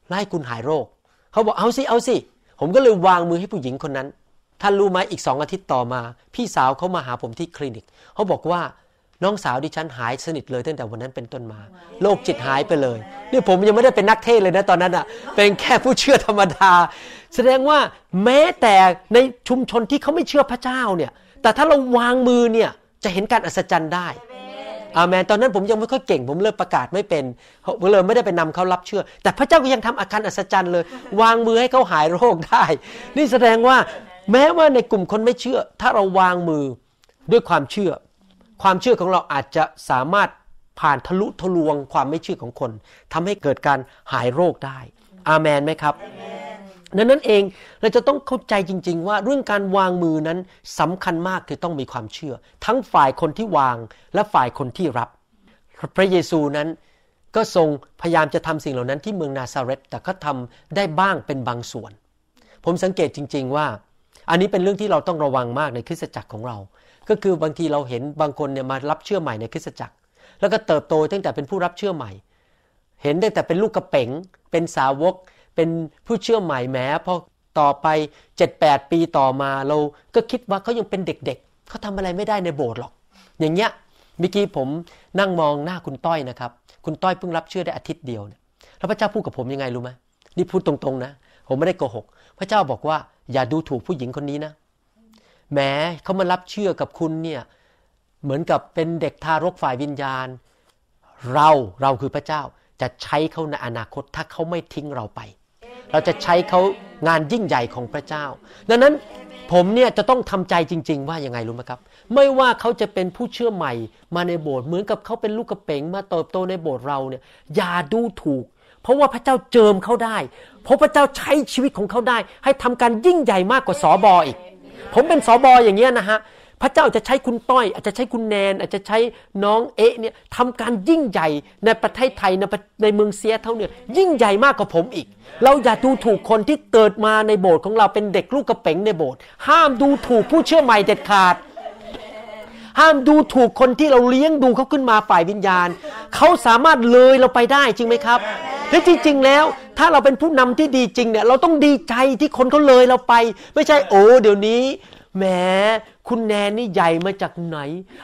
ไล่คุณหายโรค เขาบอกเอาสิเอาสิผมก็เลยวางมือให้ผู้หญิงคนนั้นท่านรู้ไหมอีกสองอาทิตย์ต่อมา พี่สาวเขามาหาผมที่คลินิกเขาบอกว่าน้องสาวดิฉันหายสนิทเลยตั้งแต่วันนั้นเป็นต้นมาโรคจิตหายไปเลยนี่ผมยังไม่ได้เป็นนักเทศเลยนะตอนนั้นอะ่ะเป็นแค่ผู้เชื่อธรรมดาแสดงว่าแม้แต่ในชุมชนที่เขาไม่เชื่อพระเจ้าเนี่ย แต่ถ้าเราวางมือเนี่ยจะเห็นการอัศจรรย์ได้อาเมนตอนนั้นผมยังไม่ค่อยเก่งผมเริ่มประกาศไม่เป็นผมเลยไม่ได้ไปนำเขารับเชื่อ แต่พระเจ้าก็ยังทำอาการอัศจรรย์เลย วางมือให้เขาหายโรคได้ นี่แสดงว่าแม้ว่าในกลุ่มคนไม่เชื่อ ถ้าเราวางมือด้วยความเชื่อ ความเชื่อของเราอาจจะสามารถผ่านทะลุทะลวงความไม่เชื่อของคน ทำให้เกิดการหายโรคได้ อาเมนไหมครับดังนั้นเองเราจะต้องเข้าใจจริงๆ ว่า เรื่องการวางมือนั้นสำคัญมากคือต้องมีความเชื่อ ทั้งฝ่ายคนที่วางและฝ่ายคนที่รับ พระเยซูนั้นก็ทรงพยายามจะทำสิ่งเหล่านั้นที่เมืองนาซาเรตแต่ก็ทำได้บ้างเป็นบางส่วน ผมสังเกตจริงๆว่า อันนี้เป็นเรื่องที่เราต้องระวังมากในคริสตจักรของเรา ก็คือบางทีเราเห็นบางคนเนี่ยมารับเชื่อใหม่ในคริสตจักร แล้วก็เติบโตตั้งแต่เป็นผู้รับเชื่อใหม่ เห็นตั้งแต่เป็นลูกกระเป๋งเป็นสาวกเป็นผู้เชื่อใหม่แม้พอต่อไปเจ็ดแปีต่อมาเราก็คิดว่าเขายังเป็นเด็กๆ เขาทำอะไรไม่ได้ในโบสถ์หรอก อย่างเงี้ยเมื่อกี้ผมนั่งมองหน้าคุณต้อยนะครับ คุณต้อยเพิ่งรับเชื่อได้อาทิตย์เดียวเนี่ยแล้วพระเจ้าพูดกับผมยังไงรู้ไหมนี่พูดตรง ๆนะผมไม่ได้โกหกพระเจ้าบอกว่าอย่าดูถูกผู้หญิงคนนี้นะแม้เขามารับเชื่อกับคุณเนี่ยเหมือนกับเป็นเด็กทารกฝ่ายวิญญาณ เราเราคือพระเจ้าจะใช้เขาในอนาคตถ้าเขาไม่ทิ้งเราไปเราจะใช้เขางานยิ่งใหญ่ของพระเจ้า ดังนั้นผมเนี่ยจะต้องทำใจจริงๆว่าอย่างไงรู้ไหมครับ ไม่ว่าเขาจะเป็นผู้เชื่อใหม่ มาในโบสถ์เหมือนกับเขาเป็นลูกกระเป๋ง มาเติบโตในโบสถ์เราเนี่ย อย่าดูถูก เพราะว่าพระเจ้าเจิมเขาได้ เพราะพระเจ้าใช้ชีวิตของเขาได้ ให้ทำการยิ่งใหญ่มากกว่าสอบออีกผมเป็นสอบออย่างเงี้ยนะฮะพระเจ้าจะใช้คุณต้อย อาจจะใช้คุณแนน อาจจะใช้น้องเอ๊ะเนี่ยทำการยิ่งใหญ่ในประเทศไทยในในเมืองเซียเท่าเนี่ยยิ่งใหญ่มากกว่าผมอีก เราอย่าดูถูกคนที่เกิดมาในโบสถ์ของเราเป็นเด็กลูกกระเป๋งในโบสถ์ ห้ามดูถูกผู้เชื่อใหม่เด็ดขาด ห้ามดูถูกคนที่เราเลี้ยงดูเขาขึ้นมาฝ่ายวิญญาณ เขาสามารถเลยเราไปได้จริงไหมครับและจริงๆแล้ว ถ้าเราเป็นผู้นำที่ดีจริงเนี่ยเราต้องดีใจที่คนเขาเลยเราไป ไม่ใช่โอ้เดี๋ยวนี้แหมคุณแนนนี่ใหญ่มาจากไหน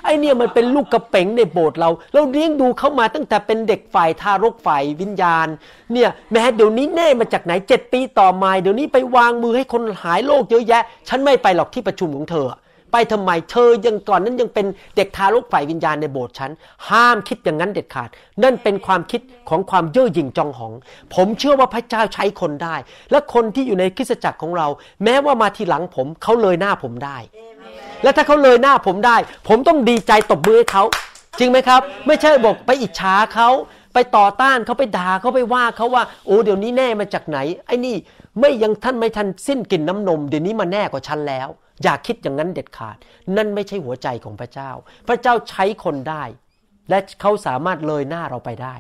ไอเนี่ยมันเป็นลูกกระเป๋งในโบสถ์เรา เราเลี้ยงดูเขามาตั้งแต่เป็นเด็กฝ่ายทารกฝ่ายวิญญาณ เนี่ย แม้เดี๋ยวนี้แน่มาจากไหนเจ็ดปีต่อมาเดี๋ยวนี้ไปวางมือให้คนหายโรคเยอะแยะ ฉันไม่ไปหรอกที่ประชุมของเธอไปทำไมเธอยังก่อนนั้นยังเป็นเด็กทารกฝ่ายวิญญาณในโบสถ์ฉันห้ามคิดอย่างนั้นเด็ดขาดนั่นเป็นความคิดของความเย่อหยิ่งจองหองผมเชื่อว่าพระเจ้าใช้คนได้ และคนที่อยู่ในคริสตจักรของเรา แม้ว่ามาทีหลังผมเขาเลยหน้าผมได้ และถ้าเขาเลยหน้าผมได้ ผมต้องดีใจตบมือให้เขาจริงไหมครับ ไม่ใช่บอกไปอิจฉาเขาไปต่อต้านเขาไปด่าเขาไปว่าเขาว่าโอ้เดี๋ยวนี้แน่มาจากไหนไอ้นี่ ไม่ยังท่านไม่ทันสิ้นกลิ่นน้ำนมเดี๋ยวนี้มาแน่กว่าฉันแล้วอย่าคิดอย่างนั้นเด็ดขาด นั่นไม่ใช่หัวใจของพระเจ้า พระเจ้าใช้คนได้ และเขาสามารถเลยหน้าเราไปได้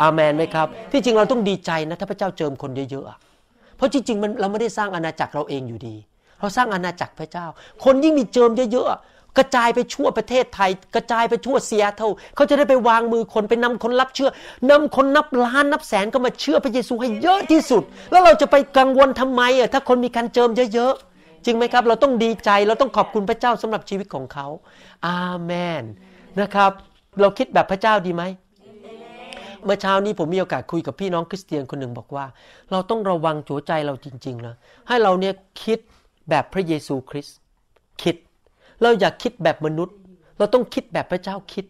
อาเมนไหมครับ ที่จริงเราต้องดีใจนะ ถ้าพระเจ้าเจิมคนเยอะๆเพราะจริงๆมันเราไม่ได้สร้างอาณาจักรเราเองอยู่ดี เราสร้างอาณาจักรพระเจ้า คนยิ่งมีเจิมเยอะๆกระจายไปทั่วประเทศไทย กระจายไปทั่วเซียเท่าเขาจะได้ไปวางมือคนไปนำคนรับเชื่อนำคนนับล้านนับแสนก็มาเชื่อพระเยซูให้เยอะที่สุดแล้วเราจะไปกังวลทำไมอ่ะถ้าคนมีการเจิมเยอะๆจริงไหมครับเราต้องดีใจเราต้องขอบคุณพระเจ้าสำหรับชีวิตของเขาอาเมนนะครับ เราคิดแบบพระเจ้าดีไหมเมื่อเช้านี้ผมมีโอกาสคุยกับพี่น้องคริสเตียนคนหนึ่งบอกว่า เราต้องระวังจัวใจเราจริงๆนะให้เราเนี่ยคิดแบบพระเยซูคริสต์คิด เราอย่าคิดแบบมนุษย์ เราต้องคิดแบบพระเจ้าคิด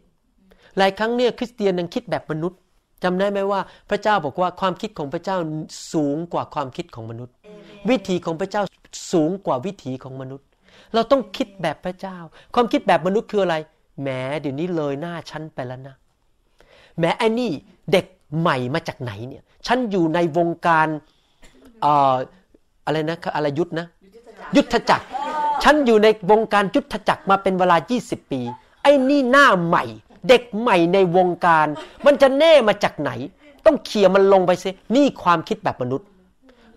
หลายครั้งเนี่ยคริสเตียนยังคิดแบบมนุษย์จำได้ไหมว่าพระเจ้าบอกว่าความคิดของพระเจ้าสูงกว่าความคิดของมนุษย์ วิธีของพระเจ้าสูงกว่าวิถีของมนุษย์ เราต้องคิดแบบพระเจ้า ความคิดแบบมนุษย์คืออะไรแหมเดี๋ยวนี้เลยหน้าชั้นไปแล้วนะแหมไอ้นี่เด็กใหม่มาจากไหนเนี่ย ฉันอยู่ในวงการออะไรนะอะไรยุทธนะยุทธจักรฉันอยู่ในวงการยุทธจักรมาเป็นเวลา 20 ปี ไอ้นี่หน้าใหม่เด็กใหม่ในวงการมันจะแน่มาจากไหน ต้องเขี่ยมันลงไปสินี่ความคิดแบบมนุษย์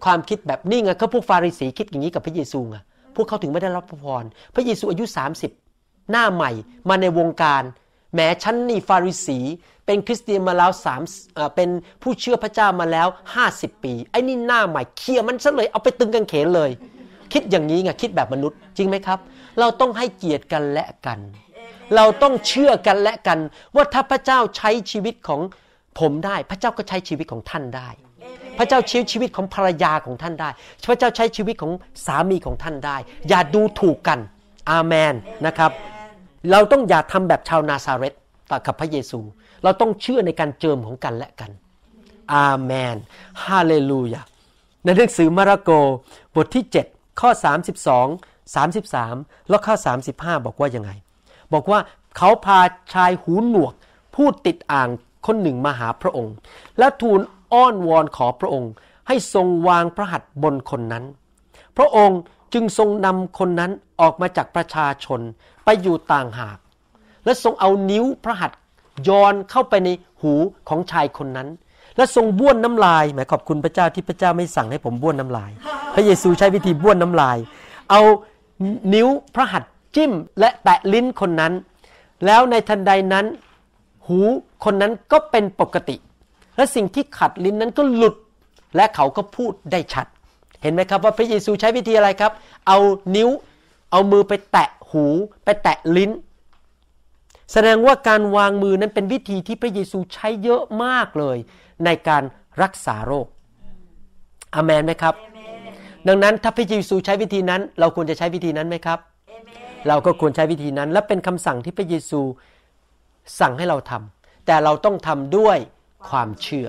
ความคิดแบบนี่ไงเขาพวกฟาริสีคิดอย่างนี้กับพระเยซูไงพวกเขาถึงไม่ได้รับพระพรพระเยซูอายุ 30 หน้าใหม่มาในวงการ แม้ฉันนี่ฟาริสีเป็นคริสเตียนมาแล้วสามเป็นผู้เชื่อพระเจ้ามาแล้ว 50 ปี ไอ้นี่หน้าใหม่เคลียมันซะเลยเอาไปตึงกันเขนเลย คิดอย่างนี้ไงคิดแบบมนุษย์จริงไหมครับ เราต้องให้เกียรติกันและกันเราต้องเชื่อกันและกันว่าถ้าพระเจ้าใช้ชีวิตของผมได้ พระเจ้าก็ใช้ชีวิตของท่านได้ พระเจ้าใช้ชีวิตของภรรยาของท่านได้ พระเจ้าใช้ชีวิตของสามีของท่านได้ อย่าดูถูกกันอาเมนนะครับ เราต้องอย่าทำแบบชาวนาซาเรตต่อกับพระเยซู เราต้องเชื่อในการเจิมของกันและกัน อาเมนฮาเลลูยาในหนังสือมาระโก บทที่ 7 ข้อ 32 33และข้อ35 บอกว่ายังไงบอกว่าเขาพาชายหูหนวกพูดติดอ่างคนหนึ่งมาหาพระองค์ และทูลอ้อนวอนขอพระองค์ให้ทรงวางพระหัตถ์บนคนนั้น พระองค์จึงทรงนำคนนั้นออกมาจากประชาชนไปอยู่ต่างหาก และทรงเอานิ้วพระหัตถ์ย้อนเข้าไปในหูของชายคนนั้น และทรงบ้วนน้ำลาย หมายขอบคุณพระเจ้าที่พระเจ้าไม่สั่งให้ผมบ้วนน้ำลาย พระเยซูใช้วิธีบ้วนน้ำลาย เอานิ้วพระหัตถจิ้มและแตะลิ้นคนนั้น แล้วในทันใดนั้นหูคนนั้นก็เป็นปกติ และสิ่งที่ขัดลิ้นนั้นก็หลุดและเขาก็พูดได้ชัด เห็นไหมครับว่าพระเยซูใช้วิธีอะไรครับ เอานิ้วเอามือไปแตะหูไปแตะลิ้น แสดงว่าการวางมือนั้นเป็นวิธีที่พระเยซูใช้เยอะมากเลย ในการรักษาโรคอเมนไหมครับ ดังนั้นถ้าพระเยซูใช้วิธีนั้น เราควรจะใช้วิธีนั้นไหมครับเราก็ควรใช้วิธีนั้น และเป็นคำสั่งที่พระเยซูสั่งให้เราทำแต่เราต้องทำด้วยความเชื่อ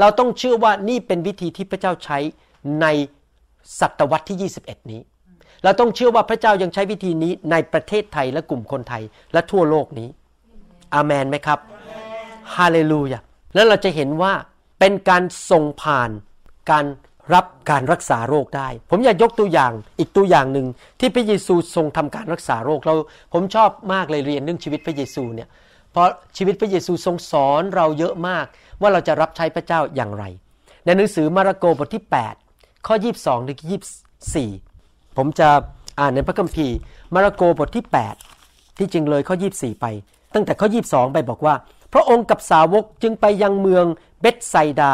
เราต้องเชื่อว่านี่เป็นวิธีที่พระเจ้าใช้ในศตวรรษที่ 21 นี้ เราต้องเชื่อว่าพระเจ้ายังใช้วิธีนี้ในประเทศไทยและกลุ่มคนไทย และทั่วโลกนี้ อามมนไหมครับฮาเลลูยาแล้วเราจะเห็นว่าเป็นการส่งผ่านการรับการรักษาโรคได้ ผมอยากยกตัวอย่างอีกตัวอย่างหนึ่งที่พระเยซูทรงทำการรักษาโรคเราผมชอบมากเลยเรียนเรื่องชีวิตพระเยซูเนี่ย เพราะชีวิตพระเยซูทรงสอนเราเยอะมากว่าเราจะรับใช้พระเจ้าอย่างไร ในหนังสือมาระโกบทที่ 8 ข้อ 22ถึง24ผมจะอ่านในพระคัมภีร์ มาระโกบทที่ 8 ที่จริงเลยข้อ 24 ไป ตั้งแต่ข้อ 22 ไปบอกว่า พระองค์กับสาวกจึงไปยังเมืองเบตไซดา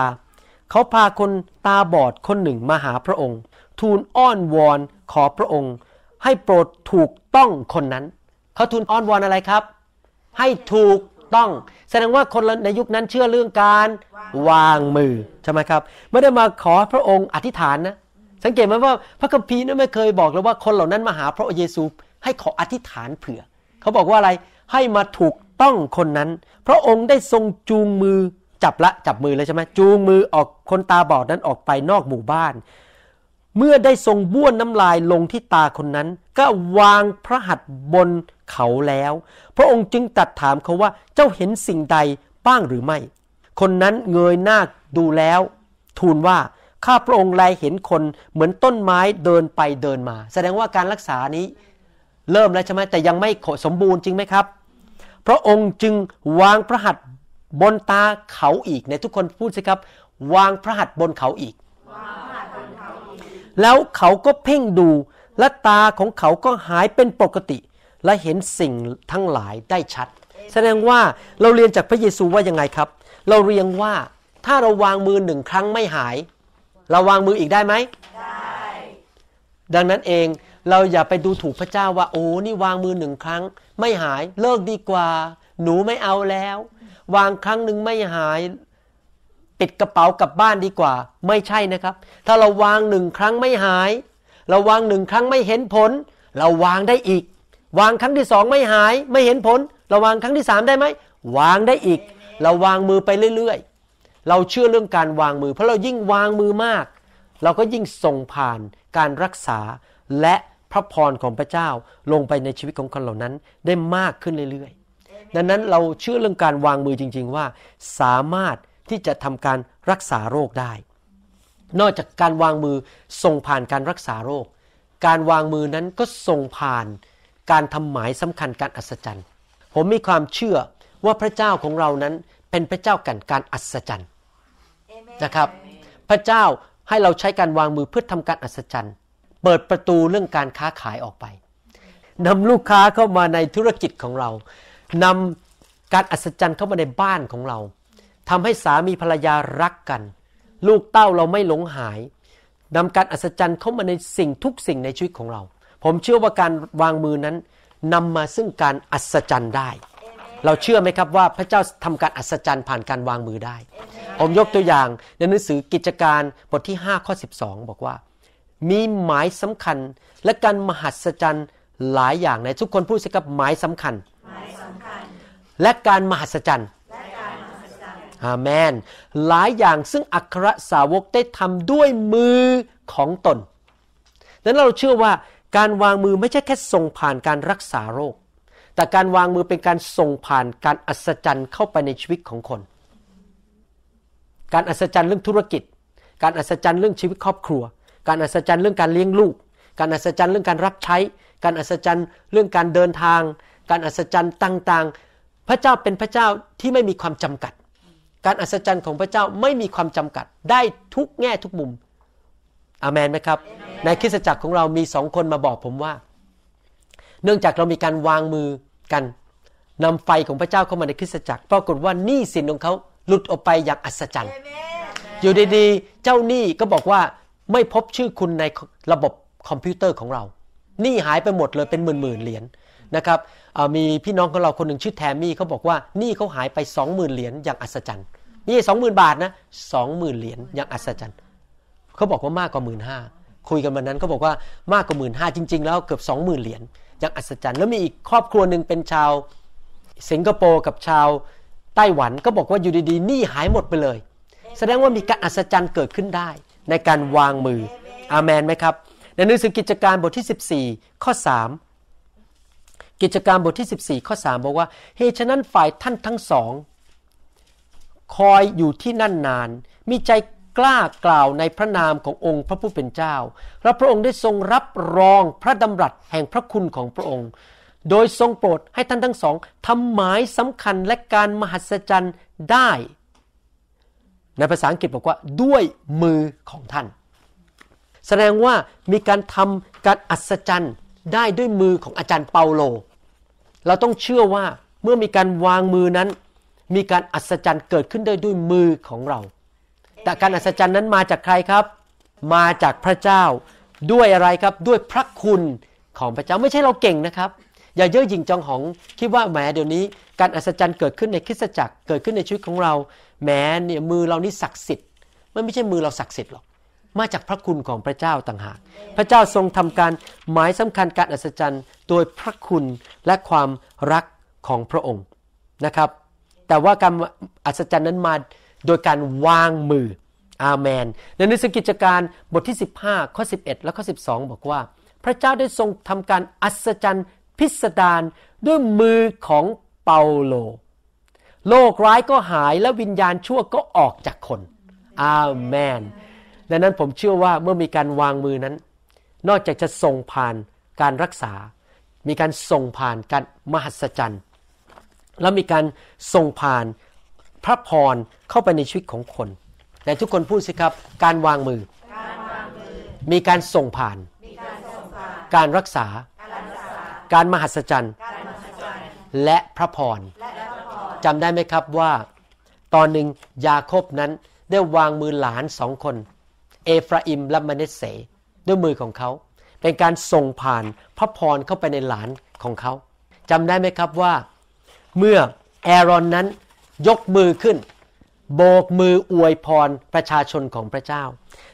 เขาพาคนตาบอดคนหนึ่งมาหาพระองค์ ทูลอ้อนวอนขอพระองค์ ให้โปรดถูกต้องคนนั้นเขาทูลอ้อนวอนอะไรครับ ให้ถูกต้อง แสดงว่าคนในยุคนั้นเชื่อเรื่องการ วางมือ ใช่ไหมครับ ไม่ได้มาขอพระองค์อธิษฐานนะ สังเกตไหมว่าพระคัมภีร์นั้นไม่เคยบอกเลยว่าคนเหล่านั้นมาหาพระเยซูให้ขออธิษฐานเผื่อ เขาบอกว่าอะไรให้มาถูกต้องคนนั้นพระองค์ได้ทรงจูงมือจับละ จับมือแล้วใช่ไหมจูงมือออกคนตาบอดนั้นออกไปนอกหมู่บ้าน เมื่อได้ทรงบ้วนน้ำลายลงที่ตาคนนั้น ก็วางพระหัตถ์บนเขาแล้ว พระองค์จึงตัดถามเขาว่าเจ้าเห็นสิ่งใด บ้างหรือไม่ คนนั้นเงยหน้าดูแล้ว ทูลว่าข้าพระองค์ไลเห็นคนเหมือนต้นไม้เดินไปเดินมา แสดงว่าการรักษานี้เริ่มแล้วใช่ไหมแต่ยังไม่สมบูรณ์จริงไหมครับ พระองค์จึงวางพระหัตถ์บนตาเขาอีกในทุกคนพูดสิครับวางพระหัตถ์บนเขาอีก แล้วเขาก็เพ่งดูและตาของเขาก็หายเป็นปกติ และเห็นสิ่งทั้งหลายได้ชัด แสดงว่าเราเรียนจากพระเยซูว่ายังไงครับ เราเรียนว่าถ้าเราวางมือหนึ่งครั้งไม่หาย เราวางมืออีกได้ไหมได้ดังนั้นเองเราอย่าไปดูถูกพระเจ้าว่า โอ้นี่วางมือหนึ่งครั้งไม่หายเลิกดีกว่าหนูไม่เอาแล้ววางครั้งหนึ่งไม่หายปิดกระเป๋ากลับบ้านดีกว่าไม่ใช่นะครับ ถ้าเราวางหนึ่งครั้งไม่หาย เราวางหนึ่งครั้งไม่เห็นผล เราวางได้อีก วางครั้งที่สองไม่หายไม่เห็นผลเราวางครั้งที่สามได้ไหมวางได้อีกเราวางมือไปเรื่อย ๆ เราเชื่อเรื่องการวางมือ เพราะเรายิ่งวางมือมาก เราก็ยิ่งส่งผ่านการรักษาและพระพรของพระเจ้าลงไปในชีวิตของคนเหล่านั้นได้มากขึ้นเรื่อยดังนั้นเราเชื่อเรื่องการวางมือจริงๆว่าสามารถที่จะทำการรักษาโรคได้ นอกจากการวางมือส่งผ่านการรักษาโรค การวางมือนั้นก็ส่งผ่านการทำหมายสำคัญการอัศจรรย์ ผมมีความเชื่อว่าพระเจ้าของเรานั้นเป็นพระเจ้ากันการอัศจรรย์นะครับ พระเจ้าให้เราใช้การวางมือเพื่อทำการอัศจรรย์เปิดประตูเรื่องการค้าขายออกไป นำลูกค้าเข้ามาในธุรกิจของเรานำการอัศจรรย์เข้ามาในบ้านของเรา ทำให้สามีภรรยารักกัน ลูกเต้าเราไม่หลงหาย นำการอัศจรรย์เข้ามาในสิ่งทุกสิ่งในชีวิตของเรา ผมเชื่อว่าการวางมือนั้นนำมาซึ่งการอัศจรรย์ได้ เราเชื่อไหมครับว่า พระเจ้าทำการอัศจรรย์ผ่านการวางมือได้ ผมยกตัวอย่างในหนังสือกิจการบทที่5 ข้อ 12 บอกว่า มีหมายสำคัญ และการมหัศจรรย์หลายอย่างในทุกคนพูดสิครับหมายสำคัญและการมหัศจรรย์อาเมน หลายอย่างซึ่งอัครสาวกได้ทำด้วยมือของตนนั้นเราเชื่อว่าการวางมือไม่ใช่แค่ส่งผ่านการรักษาโรค แต่การวางมือเป็นการส่งผ่าน การอัศจรรย์เข้าไปในชีวิตของคน การอัศจรรย์เรื่องธุรกิจ การอัศจรรย์เรื่องชีวิตครอบครัว การอัศจรรย์เรื่องการเลี้ยงลูก การอัศจรรย์เรื่องการรับใช้ การอัศจรรย์เรื่องการเดินทางการอัศจรรย์ต่าง ๆ พระเจ้าเป็นพระเจ้าที่ไม่มีความจำกัด การอัศจรรย์ของพระเจ้าไม่มีความจำกัด ได้ทุกแง่ทุกมุม อามันไหมครับ ในคริสตจักรของเรามีสองคนมาบอกผมว่า เนื่องจากเรามีการวางมือกันนำไฟของพระเจ้าเข้ามาในคริสตจักร ปรากฏว่าหนี้สินของเขาหลุดออกไปอย่างอัศจรรย์ อยู่ดีๆ เจ้าหนี้ก็บอกว่าไม่พบชื่อคุณในระบบคอมพิวเตอร์ของเราหนี้หายไปหมดเลยเป็นหมื่นๆ เหรียญนะครับมีพี่น้องของเราคนหนึ่งชื่อแทมมี่เขาบอกว่านี่เขาหายไป20,000เหรียญอย่างอัศจรรย์นี่สองหมื่นบาทนะสองหมื่นเหรียญอย่างอัศจรรย์เขาบอกว่ามากกว่าหมื่นห้าคุยกันวันนั้นเขาบอกว่ามากกว่าหมื่นห้าจริง ๆ แล้วเกือบสองหมื่นเหรียญอย่างอัศจรรย์แล้วมีอีกครอบครัวหนึ่งเป็นชาวสิงคโปร์กับชาว ไต้หวัน ก็บอกว่าอยู่ดีๆ นี่หายหมดไปเลย แสดงว่ามีการอัศจรรย์เกิดขึ้นได้ ในการวางมืออาเมนไหมครับ ในหนังสือกิจการบทที่ 14 ข้อ 3กิจการบทที่ 14ข้อ3บอกว่า เหตุฉะนั้นฝ่ายท่านทั้งสอง คอยอยู่ที่นั่นนาน มีใจกล้ากล่าวในพระนามขององค์พระผู้เป็นเจ้า และพระองค์ได้ทรงรับรองพระดำรัสแห่งพระคุณของพระองค์ โดยทรงโปรดให้ท่านทั้งสองทำหมายสำคัญและการมหัศจรรย์ได้ ในภาษาอังกฤษบอกว่าด้วยมือของท่าน แสดงว่ามีการทำการอัศจรรย์ได้ด้วยมือของอาจารย์เปาโล เราต้องเชื่อว่าเมื่อมีการวางมือนั้น มีการอัศจรรย์เกิดขึ้นได้ด้วยมือของเรา แต่การอัศจรรย์นั้นมาจากใครครับ มาจากพระเจ้า ด้วยอะไรครับ ด้วยพระคุณของพระเจ้า ไม่ใช่เราเก่งนะครับ อย่าเย่อหยิ่งจองหองคิดว่าแหมเดี๋ยวนี้ การอัศจรรย์เกิดขึ้นในคริสตจักรเกิดขึ้นในชีวิตของเราแหมเนี่ยมือเรานี่ศักดิ์สิทธิ์มันไม่ใช่มือเราศักดิ์สิทธิ์หรอกมาจากพระคุณของพระเจ้าต่างหากพระเจ้าทรงทำการหมายสำคัญการอัศจรรย์โดยพระคุณและความรักของพระองค์นะครับ แต่ว่า การอัศจรรย์นั้นมาโดยการวางมือ อาเมน ในหนังสือกิจการบทที่15ข้อ11 และข้อ12 บอกว่า พระเจ้าได้ทรงทำการอัศจรรย์พิสดารด้วยมือของเปาโล โลกร้ายก็หายและวิญญาณชั่วก็ออกจากคน อาเมนดังนั้นผมเชื่อว่าเมื่อมีการวางมือนั้น นอกจากจะส่งผ่านการรักษา มีการส่งผ่านการมหัศจรรย์แล้วมีการส่งผ่านพระพรเข้าไปในชีวิตของคน แต่ทุกคนพูดสิครับการวางมือมีการส่งผ่าน การรักษา การมหัศจรรย์และพระพรจำได้ไหมครับว่าตอนหนึ่งยาคบนั้นได้วางมือหลานสองคนเอฟราอิม และมเนเส ด้วยมือของเขา เป็นการส่งผ่านพระพรเข้าไปในหลานของเขาจำได้ไหมครับว่า เมื่อแอรอนนั้นยกมือขึ้น โบกมืออวยพรประชาชนของพระเจ้า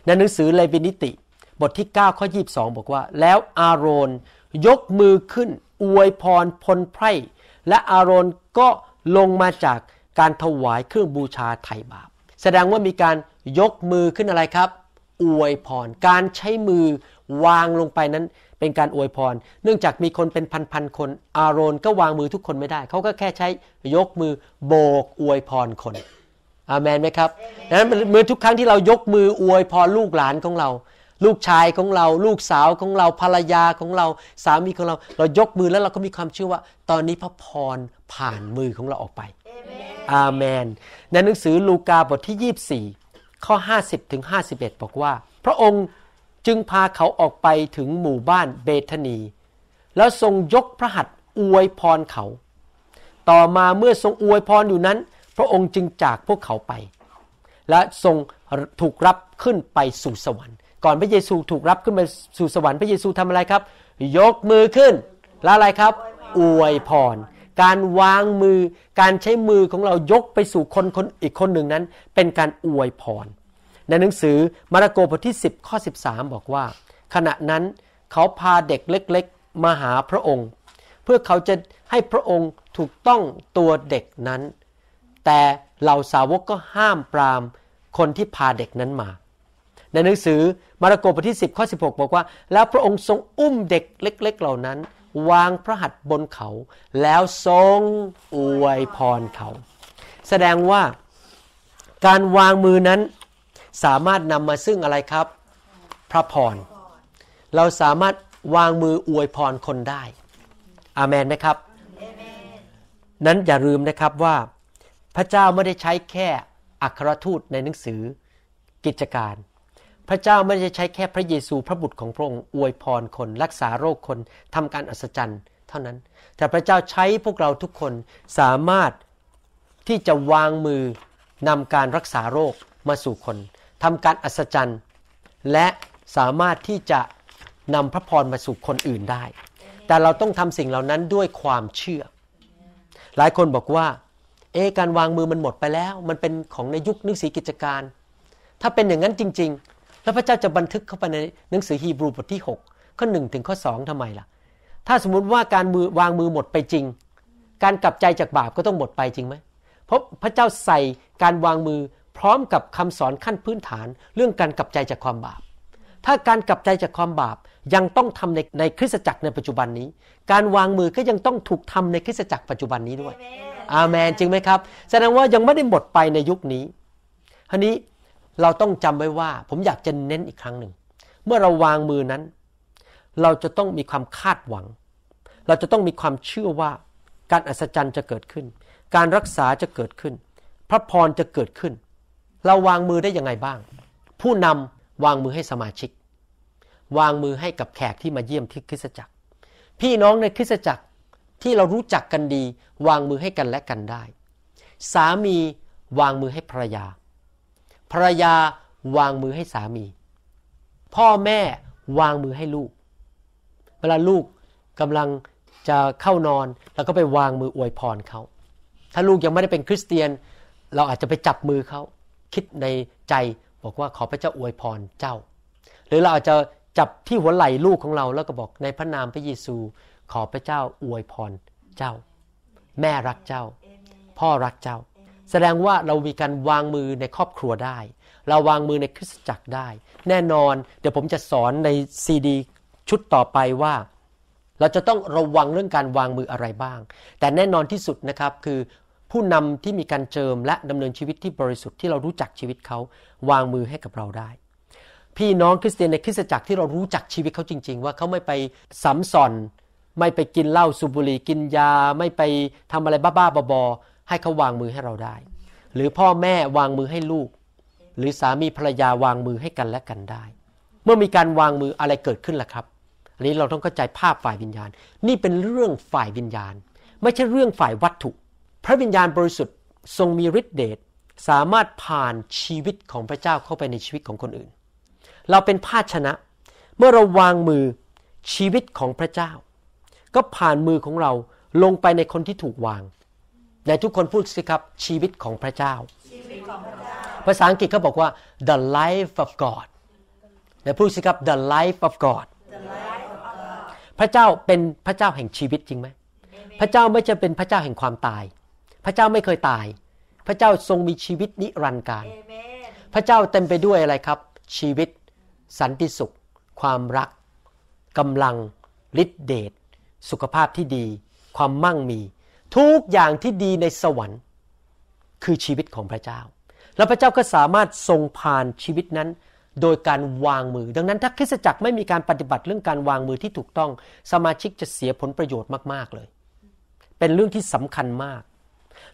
ในหนังสือเลวินิติ บทที่9ข้อ22 บอกว่า แล้วอาโรนยกมือขึ้นอวยพรพลไพรและอาโรนก็ลงมาจากการถวายเครื่องบูชาไถ่บาป แสดงว่ามีการยกมือขึ้นอะไรครับอวยพรการใช้มือวางลงไปนั้นเป็นการอวยพร เนื่องจากมีคนเป็นพันๆคน อาโรนก็วางมือทุกคนไม่ได้เขาก็แค่ใช้ยกมือโบกอวยพรคนอามันไหมครับดังนั้นเมื่อทุกครั้งที่เรายกมืออวยพรลูกหลานของเรา ลูกชายของเราลูกสาวของเราภรรยาของเราสามีของเรา เรายกมือแล้วเราก็มีความเชื่อว่า ตอนนี้พระพรผ่านมือของเราออกไปอามนในหนังสือลูกาบทที่ 24ข้อ 50 ถึงห้บอกว่า พระองค์จึงพาเขาออกไปถึงหมู่บ้านเบธนีแล้วทรงยกพระหัตถ์อวยพรเขา ต่อมาเมื่อทรงอวยพรอยู่นั้น พระองค์จึงจากพวกเขาไป และทรงถูกรับขึ้นไปสู่สวรรค์ก่อนพระเยซูถูกรับขึ้นไปสู่สวรรค์พระเยซูทำอะไรครับ ยกมือขึ้น แลวอะไรครับ อวยพรการวางมือการใช้มือของเรายกไปสู่คนคนอีกคนหนึ่งนั้น เป็นการอวยพรในหนังสือมาระโกบทที่ 10ข้อ13 บอกว่า ขณะนั้นเขาพาเด็กเล็กๆมาหาพระองค์ เพื่อเขาจะให้พระองค์ถูกต้องตัวเด็กนั้น แต่เหล่าสาวกก็ห้ามปรามคนที่พาเด็กนั้นมา ในหนังสือมาระโกบทที่ 10ข้อ16 บอกว่าแล้วพระองค์ทรงอุ้มเด็กเล็กๆ เหล่านั้นวางพระหัตถ์บนเขา แล้วทรงอวยพรเขา แสดงว่าการวางมือนั้นสามารถนำมาซึ่งอะไรครับ พระพร เราสามารถวางมืออวยพรคนได้ อาเมนไหมครับ นั้นอย่าลืมนะครับว่าพระเจ้าไม่ได้ใช้แค่อัครทูตในหนังสือกิจการพระเจ้าไม่ได้ใช้แค่พระเยซูพระบุตรของพระองค์อวยพรคน รักษาโรคคน ทำการอัศจรรย์เท่านั้น แต่พระเจ้าใช้พวกเราทุกคนสามารถที่จะวางมือนำการรักษาโรคมาสู่คน ทำการอัศจรรย์ และสามารถที่จะนำพระพรมาสู่คนอื่นได้ แต่เราต้องทำสิ่งเหล่านั้นด้วยความเชื่อ หลายคนบอกว่าเอการวางมือมันหมดไปแล้ว มันเป็นของในยุคนิสีกิจการ ถ้าเป็นอย่างนั้นจริง ๆแล้วพระเจ้าจะบันทึกเข้าไปในหนังสือฮีบรูบทที่6 ข้อหนึ่งถึงข้อสองทำไมล่ะถ้าสมมุติว่าการมือวางมือหมดไปจริง การกลับใจจากบาปก็ต้องหมดไปจริงไหมเพราะพระเจ้าใส่การวางมือพร้อมกับคำสอนขั้นพื้นฐานเรื่องการกลับใจจากความบาป ถ้าการกลับใจจากความบาปยังต้องทำในในคริสตจักรในปัจจุบันนี้ การวางมือก็ยังต้องถูกทำในคริสตจักรปัจจุบันนี้ด้วยอาเมนจริงไหมครับ แสดงว่ายังไม่ได้หมดไปในยุคนี้ทีนี้เราต้องจำไว้ว่า ผมอยากจะเน้นอีกครั้งหนึ่งเมื่อเราวางมือนั้น เราจะต้องมีความคาดหวัง เราจะต้องมีความเชื่อว่าการอัศจรรย์จะเกิดขึ้น การรักษาจะเกิดขึ้น พระพรจะเกิดขึ้น เราวางมือได้ยังไงบ้าง ผู้นำวางมือให้สมาชิก วางมือให้กับแขกที่มาเยี่ยมที่คริสตจักร พี่น้องในคริสตจักรที่เรารู้จักกันดีวางมือให้กันและกันได้ สามีวางมือให้ภรรยาภรรยาวางมือให้สามี พ่อแม่วางมือให้ลูก เวลาลูกกำลังจะเข้านอนเราก็ไปวางมืออวยพรเขา ถ้าลูกยังไม่ได้เป็นคริสเตียน เราอาจจะไปจับมือเขา คิดในใจบอกว่าขอพระเจ้าอวยพรเจ้า หรือเราอาจจะจับที่หัวไหล่ลูกของเราแล้วก็บอกในพระนามพระเยซูขอพระเจ้าอวยพรเจ้า แม่รักเจ้า พ่อรักเจ้าแสดงว่าเรามีการวางมือในครอบครัวได้ เราวางมือในคริสตจักรได้ แน่นอนเดี๋ยวผมจะสอนในซีดีชุดต่อไปว่าเราจะต้องระวังเรื่องการวางมืออะไรบ้าง แต่แน่นอนที่สุดนะครับคือผู้นำที่มีการเจิมและดำเนินชีวิตที่บริสุทธิ์ที่เรารู้จักชีวิตเขาวางมือให้กับเราได้ พี่น้องคริสเตียนในคริสตจักรที่เรารู้จักชีวิตเขาจริงๆ ว่าเขาไม่ไปสัมสอน ไม่ไปกินเหล้าสูบบุหรี่กินยาไม่ไปทำอะไรบ้าๆบอให้เขาวางมือให้เราได้ หรือพ่อแม่วางมือให้ลูก หรือสามีภรรยาวางมือให้กันและกันได้ เมื่อมีการวางมืออะไรเกิดขึ้นล่ะครับ อันนี้เราต้องเข้าใจภาพฝ่ายวิญญาณ นี่เป็นเรื่องฝ่ายวิญญาณ ไม่ใช่เรื่องฝ่ายวัตถุ พระวิญญาณบริสุทธิ์ทรงมีฤทธิเดช สามารถผ่านชีวิตของพระเจ้าเข้าไปในชีวิตของคนอื่น เราเป็นภาชนะ เมื่อเราวางมือชีวิตของพระเจ้า ก็ผ่านมือของเราลงไปในคนที่ถูกวางในทุกคนพูดสิครับชีวิตของพระเจ้า ภาษาอังกฤษเขาบอกว่า the life of God ในพูดสิครับ the life of God พระเจ้าเป็นพระเจ้าแห่งชีวิตจริงไหม พระเจ้าไม่จะเป็นพระเจ้าแห่งความตาย พระเจ้าไม่เคยตาย พระเจ้าทรงมีชีวิตนิรันดร์การพระเจ้าเต็มไปด้วยอะไรครับ ชีวิต สันติสุข ความรักกำลังฤทธิเดชสุขภาพที่ดี ความมั่งมีทุกอย่างที่ดีในสวรรค์คือชีวิตของพระเจ้า และพระเจ้าก็สามารถทรงผ่านชีวิตนั้น โดยการวางมือ ดังนั้นถ้าคริสตจักรไม่มีการปฏิบัติเรื่องการวางมือที่ถูกต้อง สมาชิกจะเสียผลประโยชน์มาก ๆ เลย เป็นเรื่องที่สำคัญมาก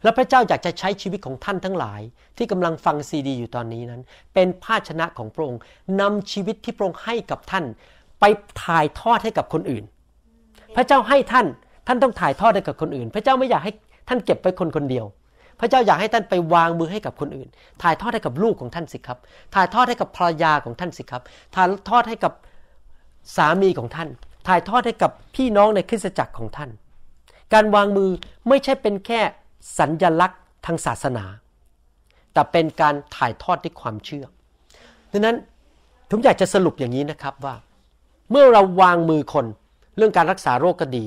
และพระเจ้าอยากจะใช้ชีวิตของท่านทั้งหลาย ที่กำลังฟังซีดี อยู่ตอนนี้นั้น เป็นภาชนะของพระองค์นำชีวิตที่พระองค์ให้กับท่าน ไปถ่ายทอดให้กับคนอื่น พระเจ้าให้ท่านท่านต้องถ่ายทอดให้กับคนอื่น พระเจ้าไม่อยากให้ท่านเก็บไว้คนคนเดียว พระเจ้าอยากให้ท่านไปวางมือให้กับคนอื่น ถ่ายทอดให้กับลูกของท่านสิครับ ถ่ายทอดให้กับภรรยาของท่านสิครับถ่ายทอดให้กับสามีของท่าน ถ่ายทอดให้กับพี่น้องในคริสตจักรของท่าน การวางมือไม่ใช่เป็นแค่สัญญลักษณ์ทางศาสนา แต่เป็นการถ่ายทอดด้วยความเชื่อ ดังนั้นผมอยากจะสรุปอย่างนี้นะครับว่า เมื่อเราวางมือคนเรื่องการรักษาโรคก็ดี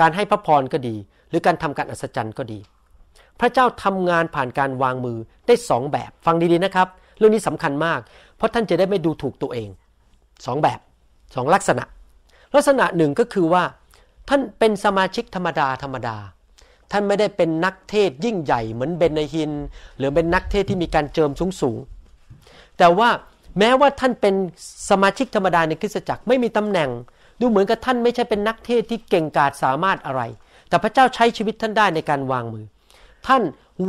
การให้พระพรก็ดี หรือการทำการอัศจรรย์ก็ดี พระเจ้าทำงานผ่านการวางมือได้สองแบบฟังดีๆนะครับเรื่องนี้สำคัญมาก เพราะท่านจะได้ไม่ดูถูกตัวเองสองแบบสองลักษณะลักษณะหนึ่งก็คือว่า ท่านเป็นสมาชิกธรรมดาธรรมดา ท่านไม่ได้เป็นนักเทศยิ่งใหญ่เหมือนเบนนฮิน หรือเป็นนักเทศที่มีการเจิมสูงสูงแต่ว่าแม้ว่าท่านเป็นสมาชิกธรรมดาในคริสตจักรไม่มีตำแหน่งดูเหมือนกับท่านไม่ใช่เป็นนักเทศที่เก่งกาจสามารถอะไร แต่พระเจ้าใช้ชีวิตท่านได้ในการวางมือ ท่าน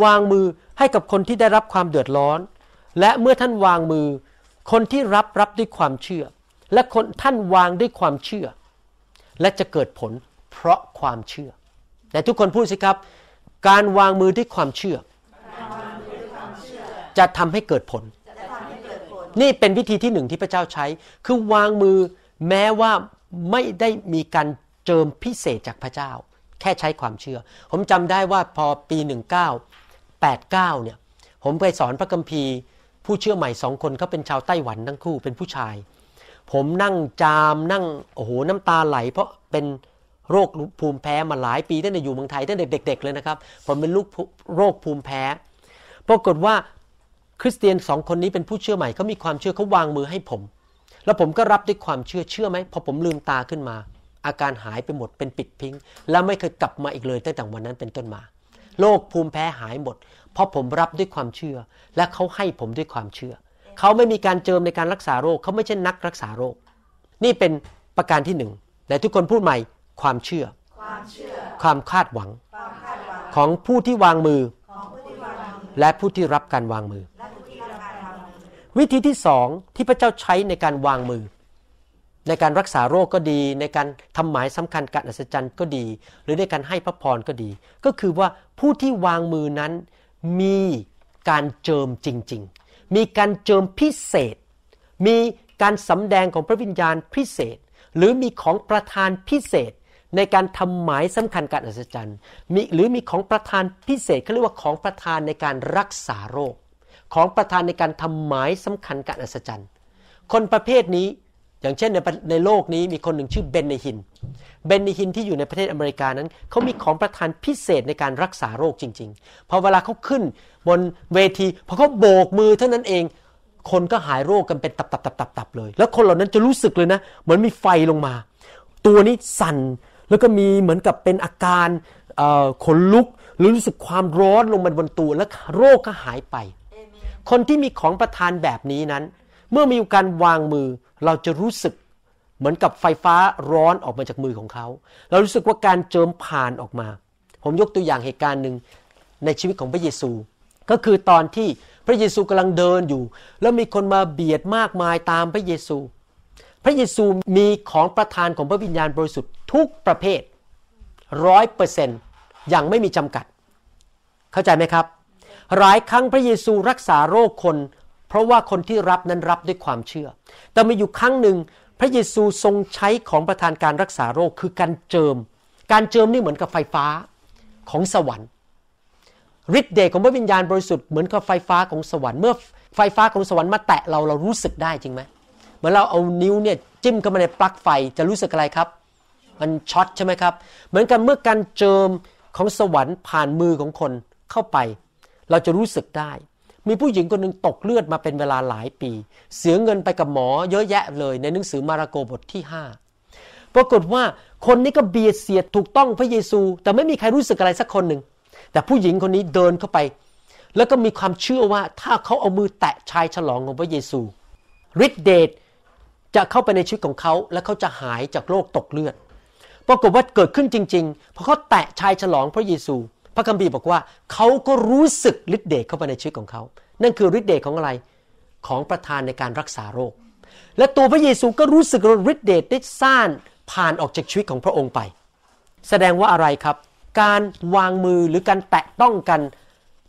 วางมือให้กับคนที่ได้รับความเดือดร้อน และเมื่อท่านวางมือ คนที่รับรับด้วยความเชื่อ และคนท่านวางด้วยความเชื่อ และจะเกิดผลเพราะความเชื่อ แต่ทุกคนพูดสิครับ การวางมือด้วยความเชื่อ จะทำให้เกิดผล นี่เป็นวิธีที่หนึ่งที่พระเจ้าใช้ คือวางมือแม้ว่าไม่ได้มีการเจิมพิเศษจากพระเจ้า แค่ใช้ความเชื่อ ผมจำได้ว่าพอปี 1989เนี่ยผมไปสอนพระคัมภีร์ผู้เชื่อใหม่สองคนเขาเป็นชาวไต้หวันทั้งคู่เป็นผู้ชาย ผมนั่งจามนั่ง โอ้โห น้ำตาไหล เพราะเป็นโรคภูมิแพ้มาหลายปีตั้งแต่อยู่เมืองไทยตั้งแต่เด็กๆ เลยนะครับ ผมเป็นลูกโรคภูมิแพ้ ปรากฏว่าคริสเตียนสองคนนี้เป็นผู้เชื่อใหม่เขามีความเชื่อเขาวางมือให้ผมแล้วผมก็รับด้วยความเชื่อเชื่อไหมพอผมลืมตาขึ้นมา อาการหายไปหมดเป็นปิดพิง และไม่เคยกลับมาอีกเลยตั้งแต่วันนั้นเป็นต้นมาโรคภูมิแพ้หายหมดเพราะผมรับด้วยความเชื่อ และเขาให้ผมด้วยความเชื่อเขาไม่มีการเจิมในการรักษาโรคเขาไม่ใช่นักรักษาโรค นี่เป็นประการที่หนึ่งแต่ทุกคนพูดใหม่ความเชื่อความคาดหวังของผู้ที่วางมือและผู้ที่รับการวางมือวิธีที่สองที่พระเจ้าใช้ในการวางมือ ในการรักษาโรคก็ดี ในการทำหมายสำคัญการอัศจรรย์ก็ดี หรือในการให้พระพรก็ดี ก็คือว่าผู้ที่วางมือนั้นมีการเจิมจริงๆ มีการเจิมพิเศษ มีการสำแดงของพระวิญญาณพิเศษ หรือมีของประธานพิเศษ ในการทำหมายสำคัญการอัศจรรย์มีหรือมีของประธานพิเศษเขาเรียกว่าของประธานในการรักษาโรคของประธานในการทำหมายสำคัญกับอัศจรรย์ คนประเภทนี้ อย่างเช่นในในโลกนี้มีคนหนึ่งชื่อเบนนฮิน เบนนฮินที่อยู่ในประเทศอเมริกานั้น เขามีของประธานพิเศษในการรักษาโรคจริงๆพอเวลาเขาขึ้นบนเวทีพอเขาโบกมือเท่านั้นเอง คนก็หายโรคกันเป็นตับๆๆ ๆเลย แล้วคนเหล่านั้นจะรู้สึกเลยนะ เหมือนมีไฟลงมา ตัวนี้สั่น แล้วก็มีเหมือนกับเป็นอาการขนลุกหรือรู้สึกความร้อนลงมาบนตัว แล้วโรคก็หายไปคนที่มีของประทานแบบนี้นั้น เมื่อมีการวางมือเราจะรู้สึกเหมือนกับไฟฟ้าร้อนออกมาจากมือของเขา เรารู้สึกว่าการเจิมผ่านออกมา ผมยกตัวอย่างเหตุการณ์หนึ่งในชีวิตของพระเยซู ก็คือตอนที่พระเยซูกำลังเดินอยู่ แล้วมีคนมาเบียดมากมายตามพระเยซู พระเยซูมีของประทานของพระวิญญาณบริสุทธิ์ทุกประเภทร้อยเปอร์เซนต์อย่างไม่มีจำกัด เข้าใจไหมครับหลายครั้งพระเยซูรักษาโรคคน เพราะว่าคนที่รับนั้นรับด้วยความเชื่อ แต่มีอยู่ครั้งหนึ่งพระเยซูทรงใช้ของประธานการรักษาโรคคือการเจิม การเจิมนี่เหมือนกับไฟฟ้าของสวรรค์ ฤทธิ์เดชของพระวิญญาณบริสุทธิ์เหมือนกับไฟฟ้าของสวรรค์เมื่อไฟฟ้าของสวรรค์มาแตะเรา เรารู้สึกได้จริงไหมเหมือนเราเอานิ้วเนี่ยจิ้มเข้ามาในปลั๊กไฟจะรู้สึกอะไรครับ มันช็อตใช่ไหมครับเหมือนกันเมื่อการเจิมของสวรรค์ผ่านมือของคนเข้าไปเราจะรู้สึกได้ มีผู้หญิงคนหนึ่งตกเลือดมาเป็นเวลาหลายปี เสียเงินไปกับหมอเยอะแยะเลย ในหนังสือมาระโกบทที่ 5 ปรากฏว่าคนนี้ก็เบียดเสียดถูกต้องพระเยซู แต่ไม่มีใครรู้สึกอะไรสักคนหนึ่งแต่ผู้หญิงคนนี้เดินเข้าไป แล้วก็มีความเชื่อว่าถ้าเขาเอามือแตะชายฉลองของพระเยซูฤทธิเดชจะเข้าไปในชีวิตของเขาและเขาจะหายจากโรคตกเลือด ปรากฏว่าเกิดขึ้นจริงๆเพราะเขาแตะชายฉลองพระเยซูพระคัมภีร์บอกว่าเขาก็รู้สึกฤทธิ์เดชเข้าไปในชีวิตของเขา นั่นคือฤทธิ์เดชของอะไร ของประธานในการรักษาโรค และตัวพระเยซูก็รู้สึกฤทธิ์เดชได้ซ่านผ่านออกจากชีวิตของพระองค์ไป แสดงว่าอะไรครับ การวางมือหรือการแตะต้องกัน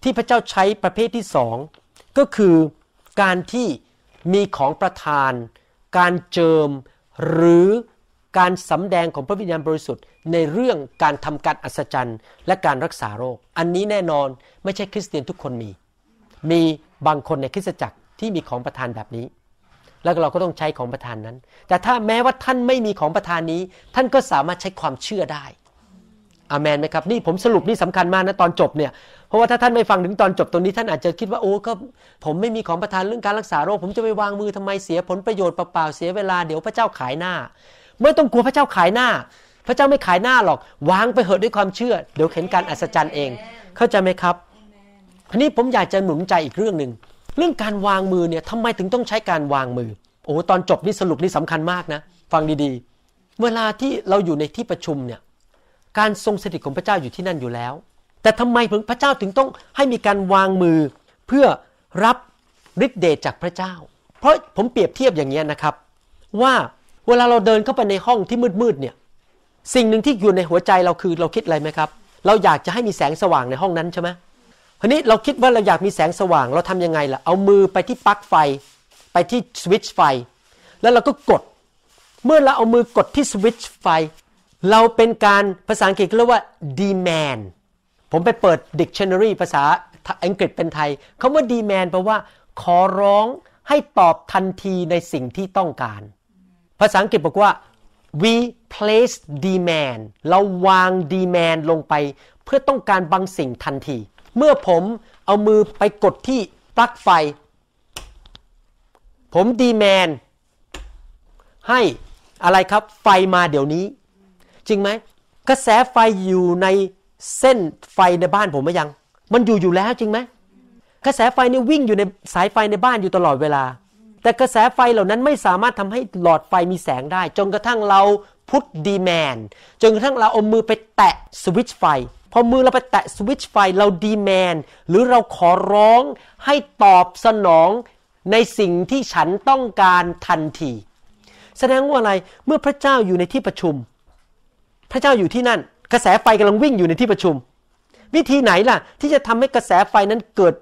ที่พระเจ้าใช้ประเภทที่สองก็คือการที่มีของประธาน การเจิมหรือการสำแดงของพระวิญญาณบริสุทธิ์ ในเรื่องการทำการอัศจรรย์ และการรักษาโรค อันนี้แน่นอนไม่ใช่คริสเตียนทุกคนมี มีบางคนในคริสตจักรที่มีของประทานแบบนี้ แล้วเราก็ต้องใช้ของประทานนั้น แต่ถ้าแม้ว่าท่านไม่มีของประทานนี้ ท่านก็สามารถใช้ความเชื่อได้อามนไหมครับ นี่ผมสรุปนี่สำคัญมากนะตอนจบเนี่ย เพราะว่าถ้าท่านไม่ฟังถึงตอนจบตรงนี้ท่านอาจจะคิดว่าโอ้ก็ผมไม่มีของประทานเรื่องการรักษาโรค ผมจะไปวางมือทำไมเสียผลประโยชน์เปล่าเสียเวลาเดี๋ยวพระเจ้าขายหน้าไม่ต้องกลัวพระเจ้าขายหน้า พระเจ้าไม่ขายหน้าหรอก วางไปเหอะด้วยความเชื่อ เดี๋ยวเห็นการอัศจรรย์เองเข้าใจไหมครับทีนี้ผมอยากจะหนุนใจอีกเรื่องหนึ่งเรื่องการวางมือเนี่ยทำไมถึงต้องใช้การวางมือโอ้ตอนจบนี่สรุปนี่สำคัญมากนะ ฟังดี ๆ เวลาที่เราอยู่ในที่ประชุมเนี่ยการทรงสถิตของพระเจ้าอยู่ที่นั่นอยู่แล้ว แต่ทำไมพระเจ้าถึงต้องให้มีการวางมือ เพื่อรับฤทธิ์เดชจากพระเจ้าเพราะผมเปรียบเทียบอย่างนี้นะครับว่าเวลาเราเดินเข้าไปในห้องที่มืดๆเนี่ย สิ่งหนึ่งที่อยู่ในหัวใจ เราคือเราคิดอะไรไหมครับ เราอยากจะให้มีแสงสว่างในห้องนั้นใช่ไหมทีนี้เราคิดว่าเราอยากมีแสงสว่างเราทํำยังไงล่ะ เอามือไปที่ปลั๊กไฟ ไปที่สวิตช์ไฟ แล้วเราก็กด เมื่อเราเอามือกดที่สวิตช์ไฟ เราเป็นการภาษาอังกฤษเรียกว่า demand ผมไปเปิด dictionary ภาษาอังกฤษเป็นไทยคาว่า demand แปลว่า ขอร้องให้ตอบทันทีในสิ่งที่ต้องการภาษาอังกฤษบอกว่า we place demand เราวาง demand ลงไปเพื่อต้องการบางสิ่งทันที เมื่อผมเอามือไปกดที่ปลั๊กไฟ ผม demand ให้อะไรครับไฟมาเดี๋ยวนี้ จริงไหม กระแสไฟอยู่ในเส้นไฟในบ้านผมไหมยัง มันอยู่อยู่แล้วจริงไหม กระแสไฟนี่วิ่งอยู่ในสายไฟในบ้านอยู่ตลอดเวลาแต่กระแสไฟเหล่านั้นไม่สามารถทำให้หลอดไฟมีแสงได้ จนกระทั่งเราพุทดีแมนจนกระทั่งเราเอามือไปแตะสวิตช์ไฟพอมือเราไปแตะสวิตช์ไฟเราดีแมนหรือเราขอร้องให้ตอบสนองในสิ่งที่ฉันต้องการทันที แสดงว่าอะไรเมื่อพระเจ้าอยู่ในที่ประชุม พระเจ้าอยู่ที่นั่นกระแสไฟกำลังวิ่งอยู่ในที่ประชุม วิธีไหนล่ะที่จะทำให้กระแสไฟนั้นเกิด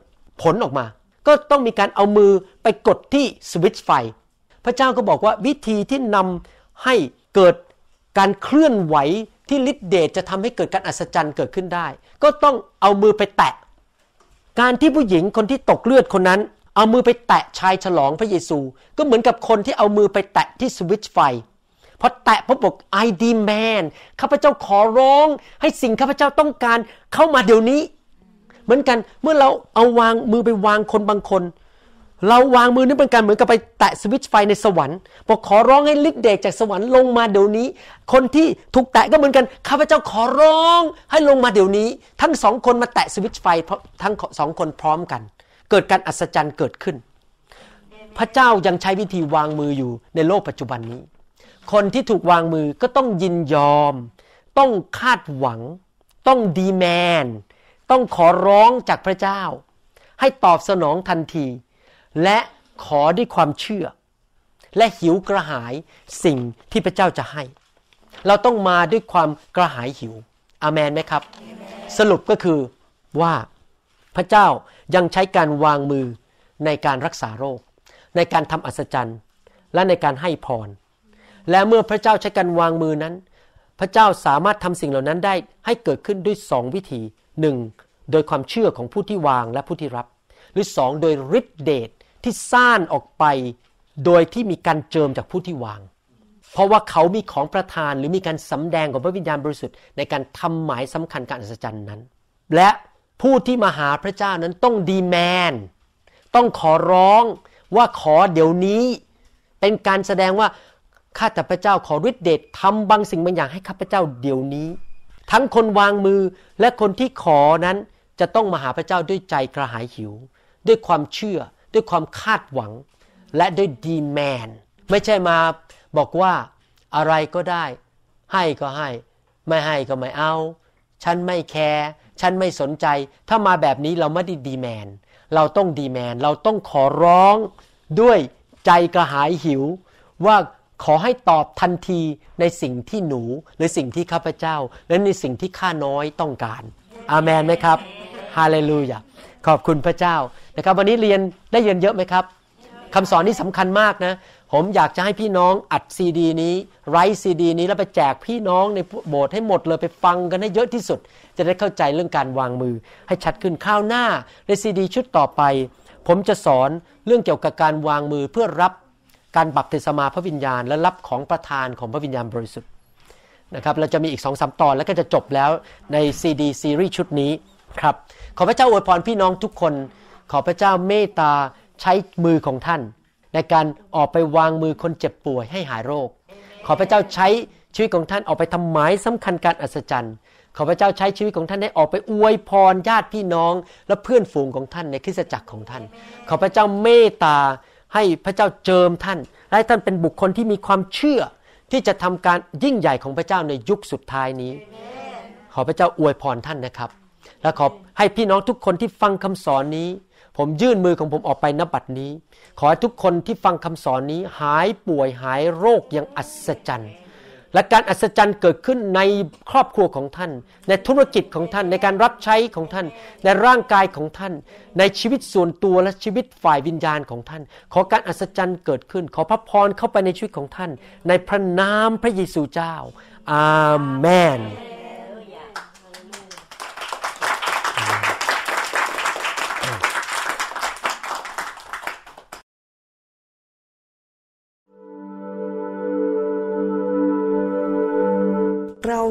ผลออกมาก็ต้องมีการเอามือไปกดที่สวิตช์ไฟ พระเจ้าก็บอกว่าวิธีที่นำให้เกิดการเคลื่อนไหวที่ฤทธิเดชจะทำให้เกิดการอัศจรรย์เกิดขึ้นได้ ก็ต้องเอามือไปแตะ การที่ผู้หญิงคนที่ตกเลือดคนนั้น เอามือไปแตะชายฉลองพระเยซู ก็เหมือนกับคนที่เอามือไปแตะที่สวิตช์ไฟพอแตะพระบอก I demand ข้าพเจ้าขอร้องให้สิ่งข้าพเจ้าต้องการเข้ามาเดี๋ยวนี้เหมือนกันเมื่อเราเอาวางมือไปวางคนบางคน เราวางมือนี่เป็นการเหมือนกับไปแตะสวิตช์ไฟในสวรรค์บอกขอร้องให้ลิกเดกจากสวรรค์ลงมาเดี๋ยวนี้ คนที่ถูกแตะก็เหมือนกันข้าพเจ้าขอร้องให้ลงมาเดี๋ยวนี้ ทั้งสองคนมาแตะสวิตช์ไฟทั้งสองคนพร้อมกัน เกิดการอัศจรรย์เกิดขึ้น พระเจ้ายังใช้วิธีวางมืออยู่ในโลกปัจจุบันนี้ คนที่ถูกวางมือก็ต้องยินยอม ต้องคาดหวัง ต้องดีแมนต้องขอร้องจากพระเจ้า ให้ตอบสนองทันที และขอด้วยความเชื่อ และหิวกระหายสิ่งที่พระเจ้าจะให้ เราต้องมาด้วยความกระหายหิวอามันไหมครับ สรุปก็คือว่าพระเจ้ายังใช้การวางมือในการรักษาโรค ในการทำอัศจรรย์และในการให้พร และเมื่อพระเจ้าใช้การวางมือนั้น พระเจ้าสามารถทำสิ่งเหล่านั้นได้ให้เกิดขึ้นด้วยสองวิธีหนึ่งโดยความเชื่อของผู้ที่วางและผู้ที่รับ หรือสองโดยฤทธิเดชที่ซ่านออกไปโดยที่มีการเจิมจากผู้ที่วาง เพราะว่าเขามีของประทานหรือมีการสำแดงของพระวิญญาณบริสุทธิ์ในการทำหมายสำคัญการอัศจรรย์นั้น และผู้ที่มาหาพระเจ้านั้นต้องดีแมนต้องขอร้องว่าขอเดี๋ยวนี้ เป็นการแสดงว่าข้าแต่พระเจ้าขอฤทธิเดชทำบางสิ่งบางอย่างให้ข้าพระเจ้าเดี๋ยวนี้ทั้งคนวางมือและคนที่ขอนั้นจะต้องมาหาพระเจ้าด้วยใจกระหายหิว ด้วยความเชื่อด้วยความคาดหวัง และด้วยดีแมนไม่ใช่มา บอกว่าอะไรก็ได้ ให้ก็ให้ ไม่ให้ก็ไม่เอา ฉันไม่แคร์ฉันไม่สนใจ ถ้ามาแบบนี้เราไม่ได้ดีแมน เราต้องดีแมน เราต้องขอร้องด้วยใจกระหายหิวว่าขอให้ตอบทันทีในสิ่งที่หนูหรือสิ่งที่ข้าพเจ้าและในสิ่งที่ข้าน้อยต้องการ อาเมนไหมครับฮาเลลูยาขอบคุณพระเจ้านะครับ วันนี้เรียนได้เรียนเยอะไหมครับคำสอนนี้สำคัญมากนะ ผมอยากจะให้พี่น้องอัดซีดี นี้ ไร้ซีดี นี้แล้วไปแจกพี่น้องในโบสถ์ให้หมดเลยไปฟังกันให้เยอะที่สุด จะได้เข้าใจเรื่องการวางมือ ให้ชัดขึ้นข้าวหน้าในซีดีชุดต่อไป ผมจะสอนเรื่องเกี่ยวกับการวางมือเพื่อรับการบัพติศมาพระวิญญาณ และรับของประทานของพระวิญญาณบริสุทธิ์นะครับเราจะมีอีกสองสตอนแล้วก็จะจบแล้วในซีดีซีรีส์ชุดนี้ครับ ขอพระเจ้าอวยพรพี่น้องทุกคน ขอพระเจ้าเมตตาใช้มือของท่าน ในการออกไปวางมือคนเจ็บป่วยให้หายโรค ขอพระเจ้าใช้ชีวิตของท่านออกไปทำหมายสำคัญการอัศจรรย์ ขอพระเจ้าใช้ชีวิตของท่านได้ออกไปอวยพรญาติพี่น้อง และเพื่อนฝูงของท่านในคริสตจักรของท่าน ขอพระเจ้าเมตตาให้พระเจ้าเจิมท่าน และท่านเป็นบุคคลที่มีความเชื่อ ที่จะทำการยิ่งใหญ่ของพระเจ้าในยุคสุดท้ายนี้ ขอพระเจ้าอวยพรท่านนะครับ และขอให้พี่น้องทุกคนที่ฟังคำสอนนี้ ผมยื่นมือของผมออกไปนบัดนี้ ขอให้ทุกคนที่ฟังคำสอนนี้ หายป่วยหายโรคอย่างอัศจรรย์และการอัศจรรย์เกิดขึ้นในครอบครัวของท่าน ในธุรกิจของท่านในการรับใช้ของท่านในร่างกายของท่าน ในชีวิตส่วนตัวและชีวิตฝ่ายวิญญาณของท่าน ขอการอัศจรรย์เกิดขึ้น ขอพระพรเข้าไปในชีวิตของท่าน ในพระนามพระเยซูเจ้า อาเมน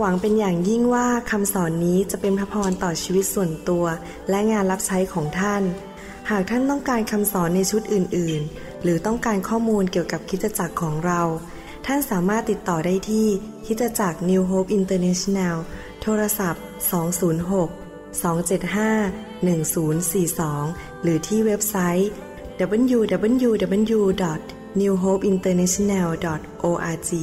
วังเป็นอย่างยิ่งว่าคำสอนนี้จะเป็นพระพรต่อชีวิตส่วนตัวและงานรับใช้ของท่าน หากท่านต้องการคำสอนในชุดอื่นๆ หรือต้องการข้อมูลเกี่ยวกับคิดจักรของเรา ท่านสามารถติดต่อได้ที่คิดจักร New Hope International โทรศัพท์ 206 275 1042 หรือที่เว็บไซต์ www.newhopeinternational.org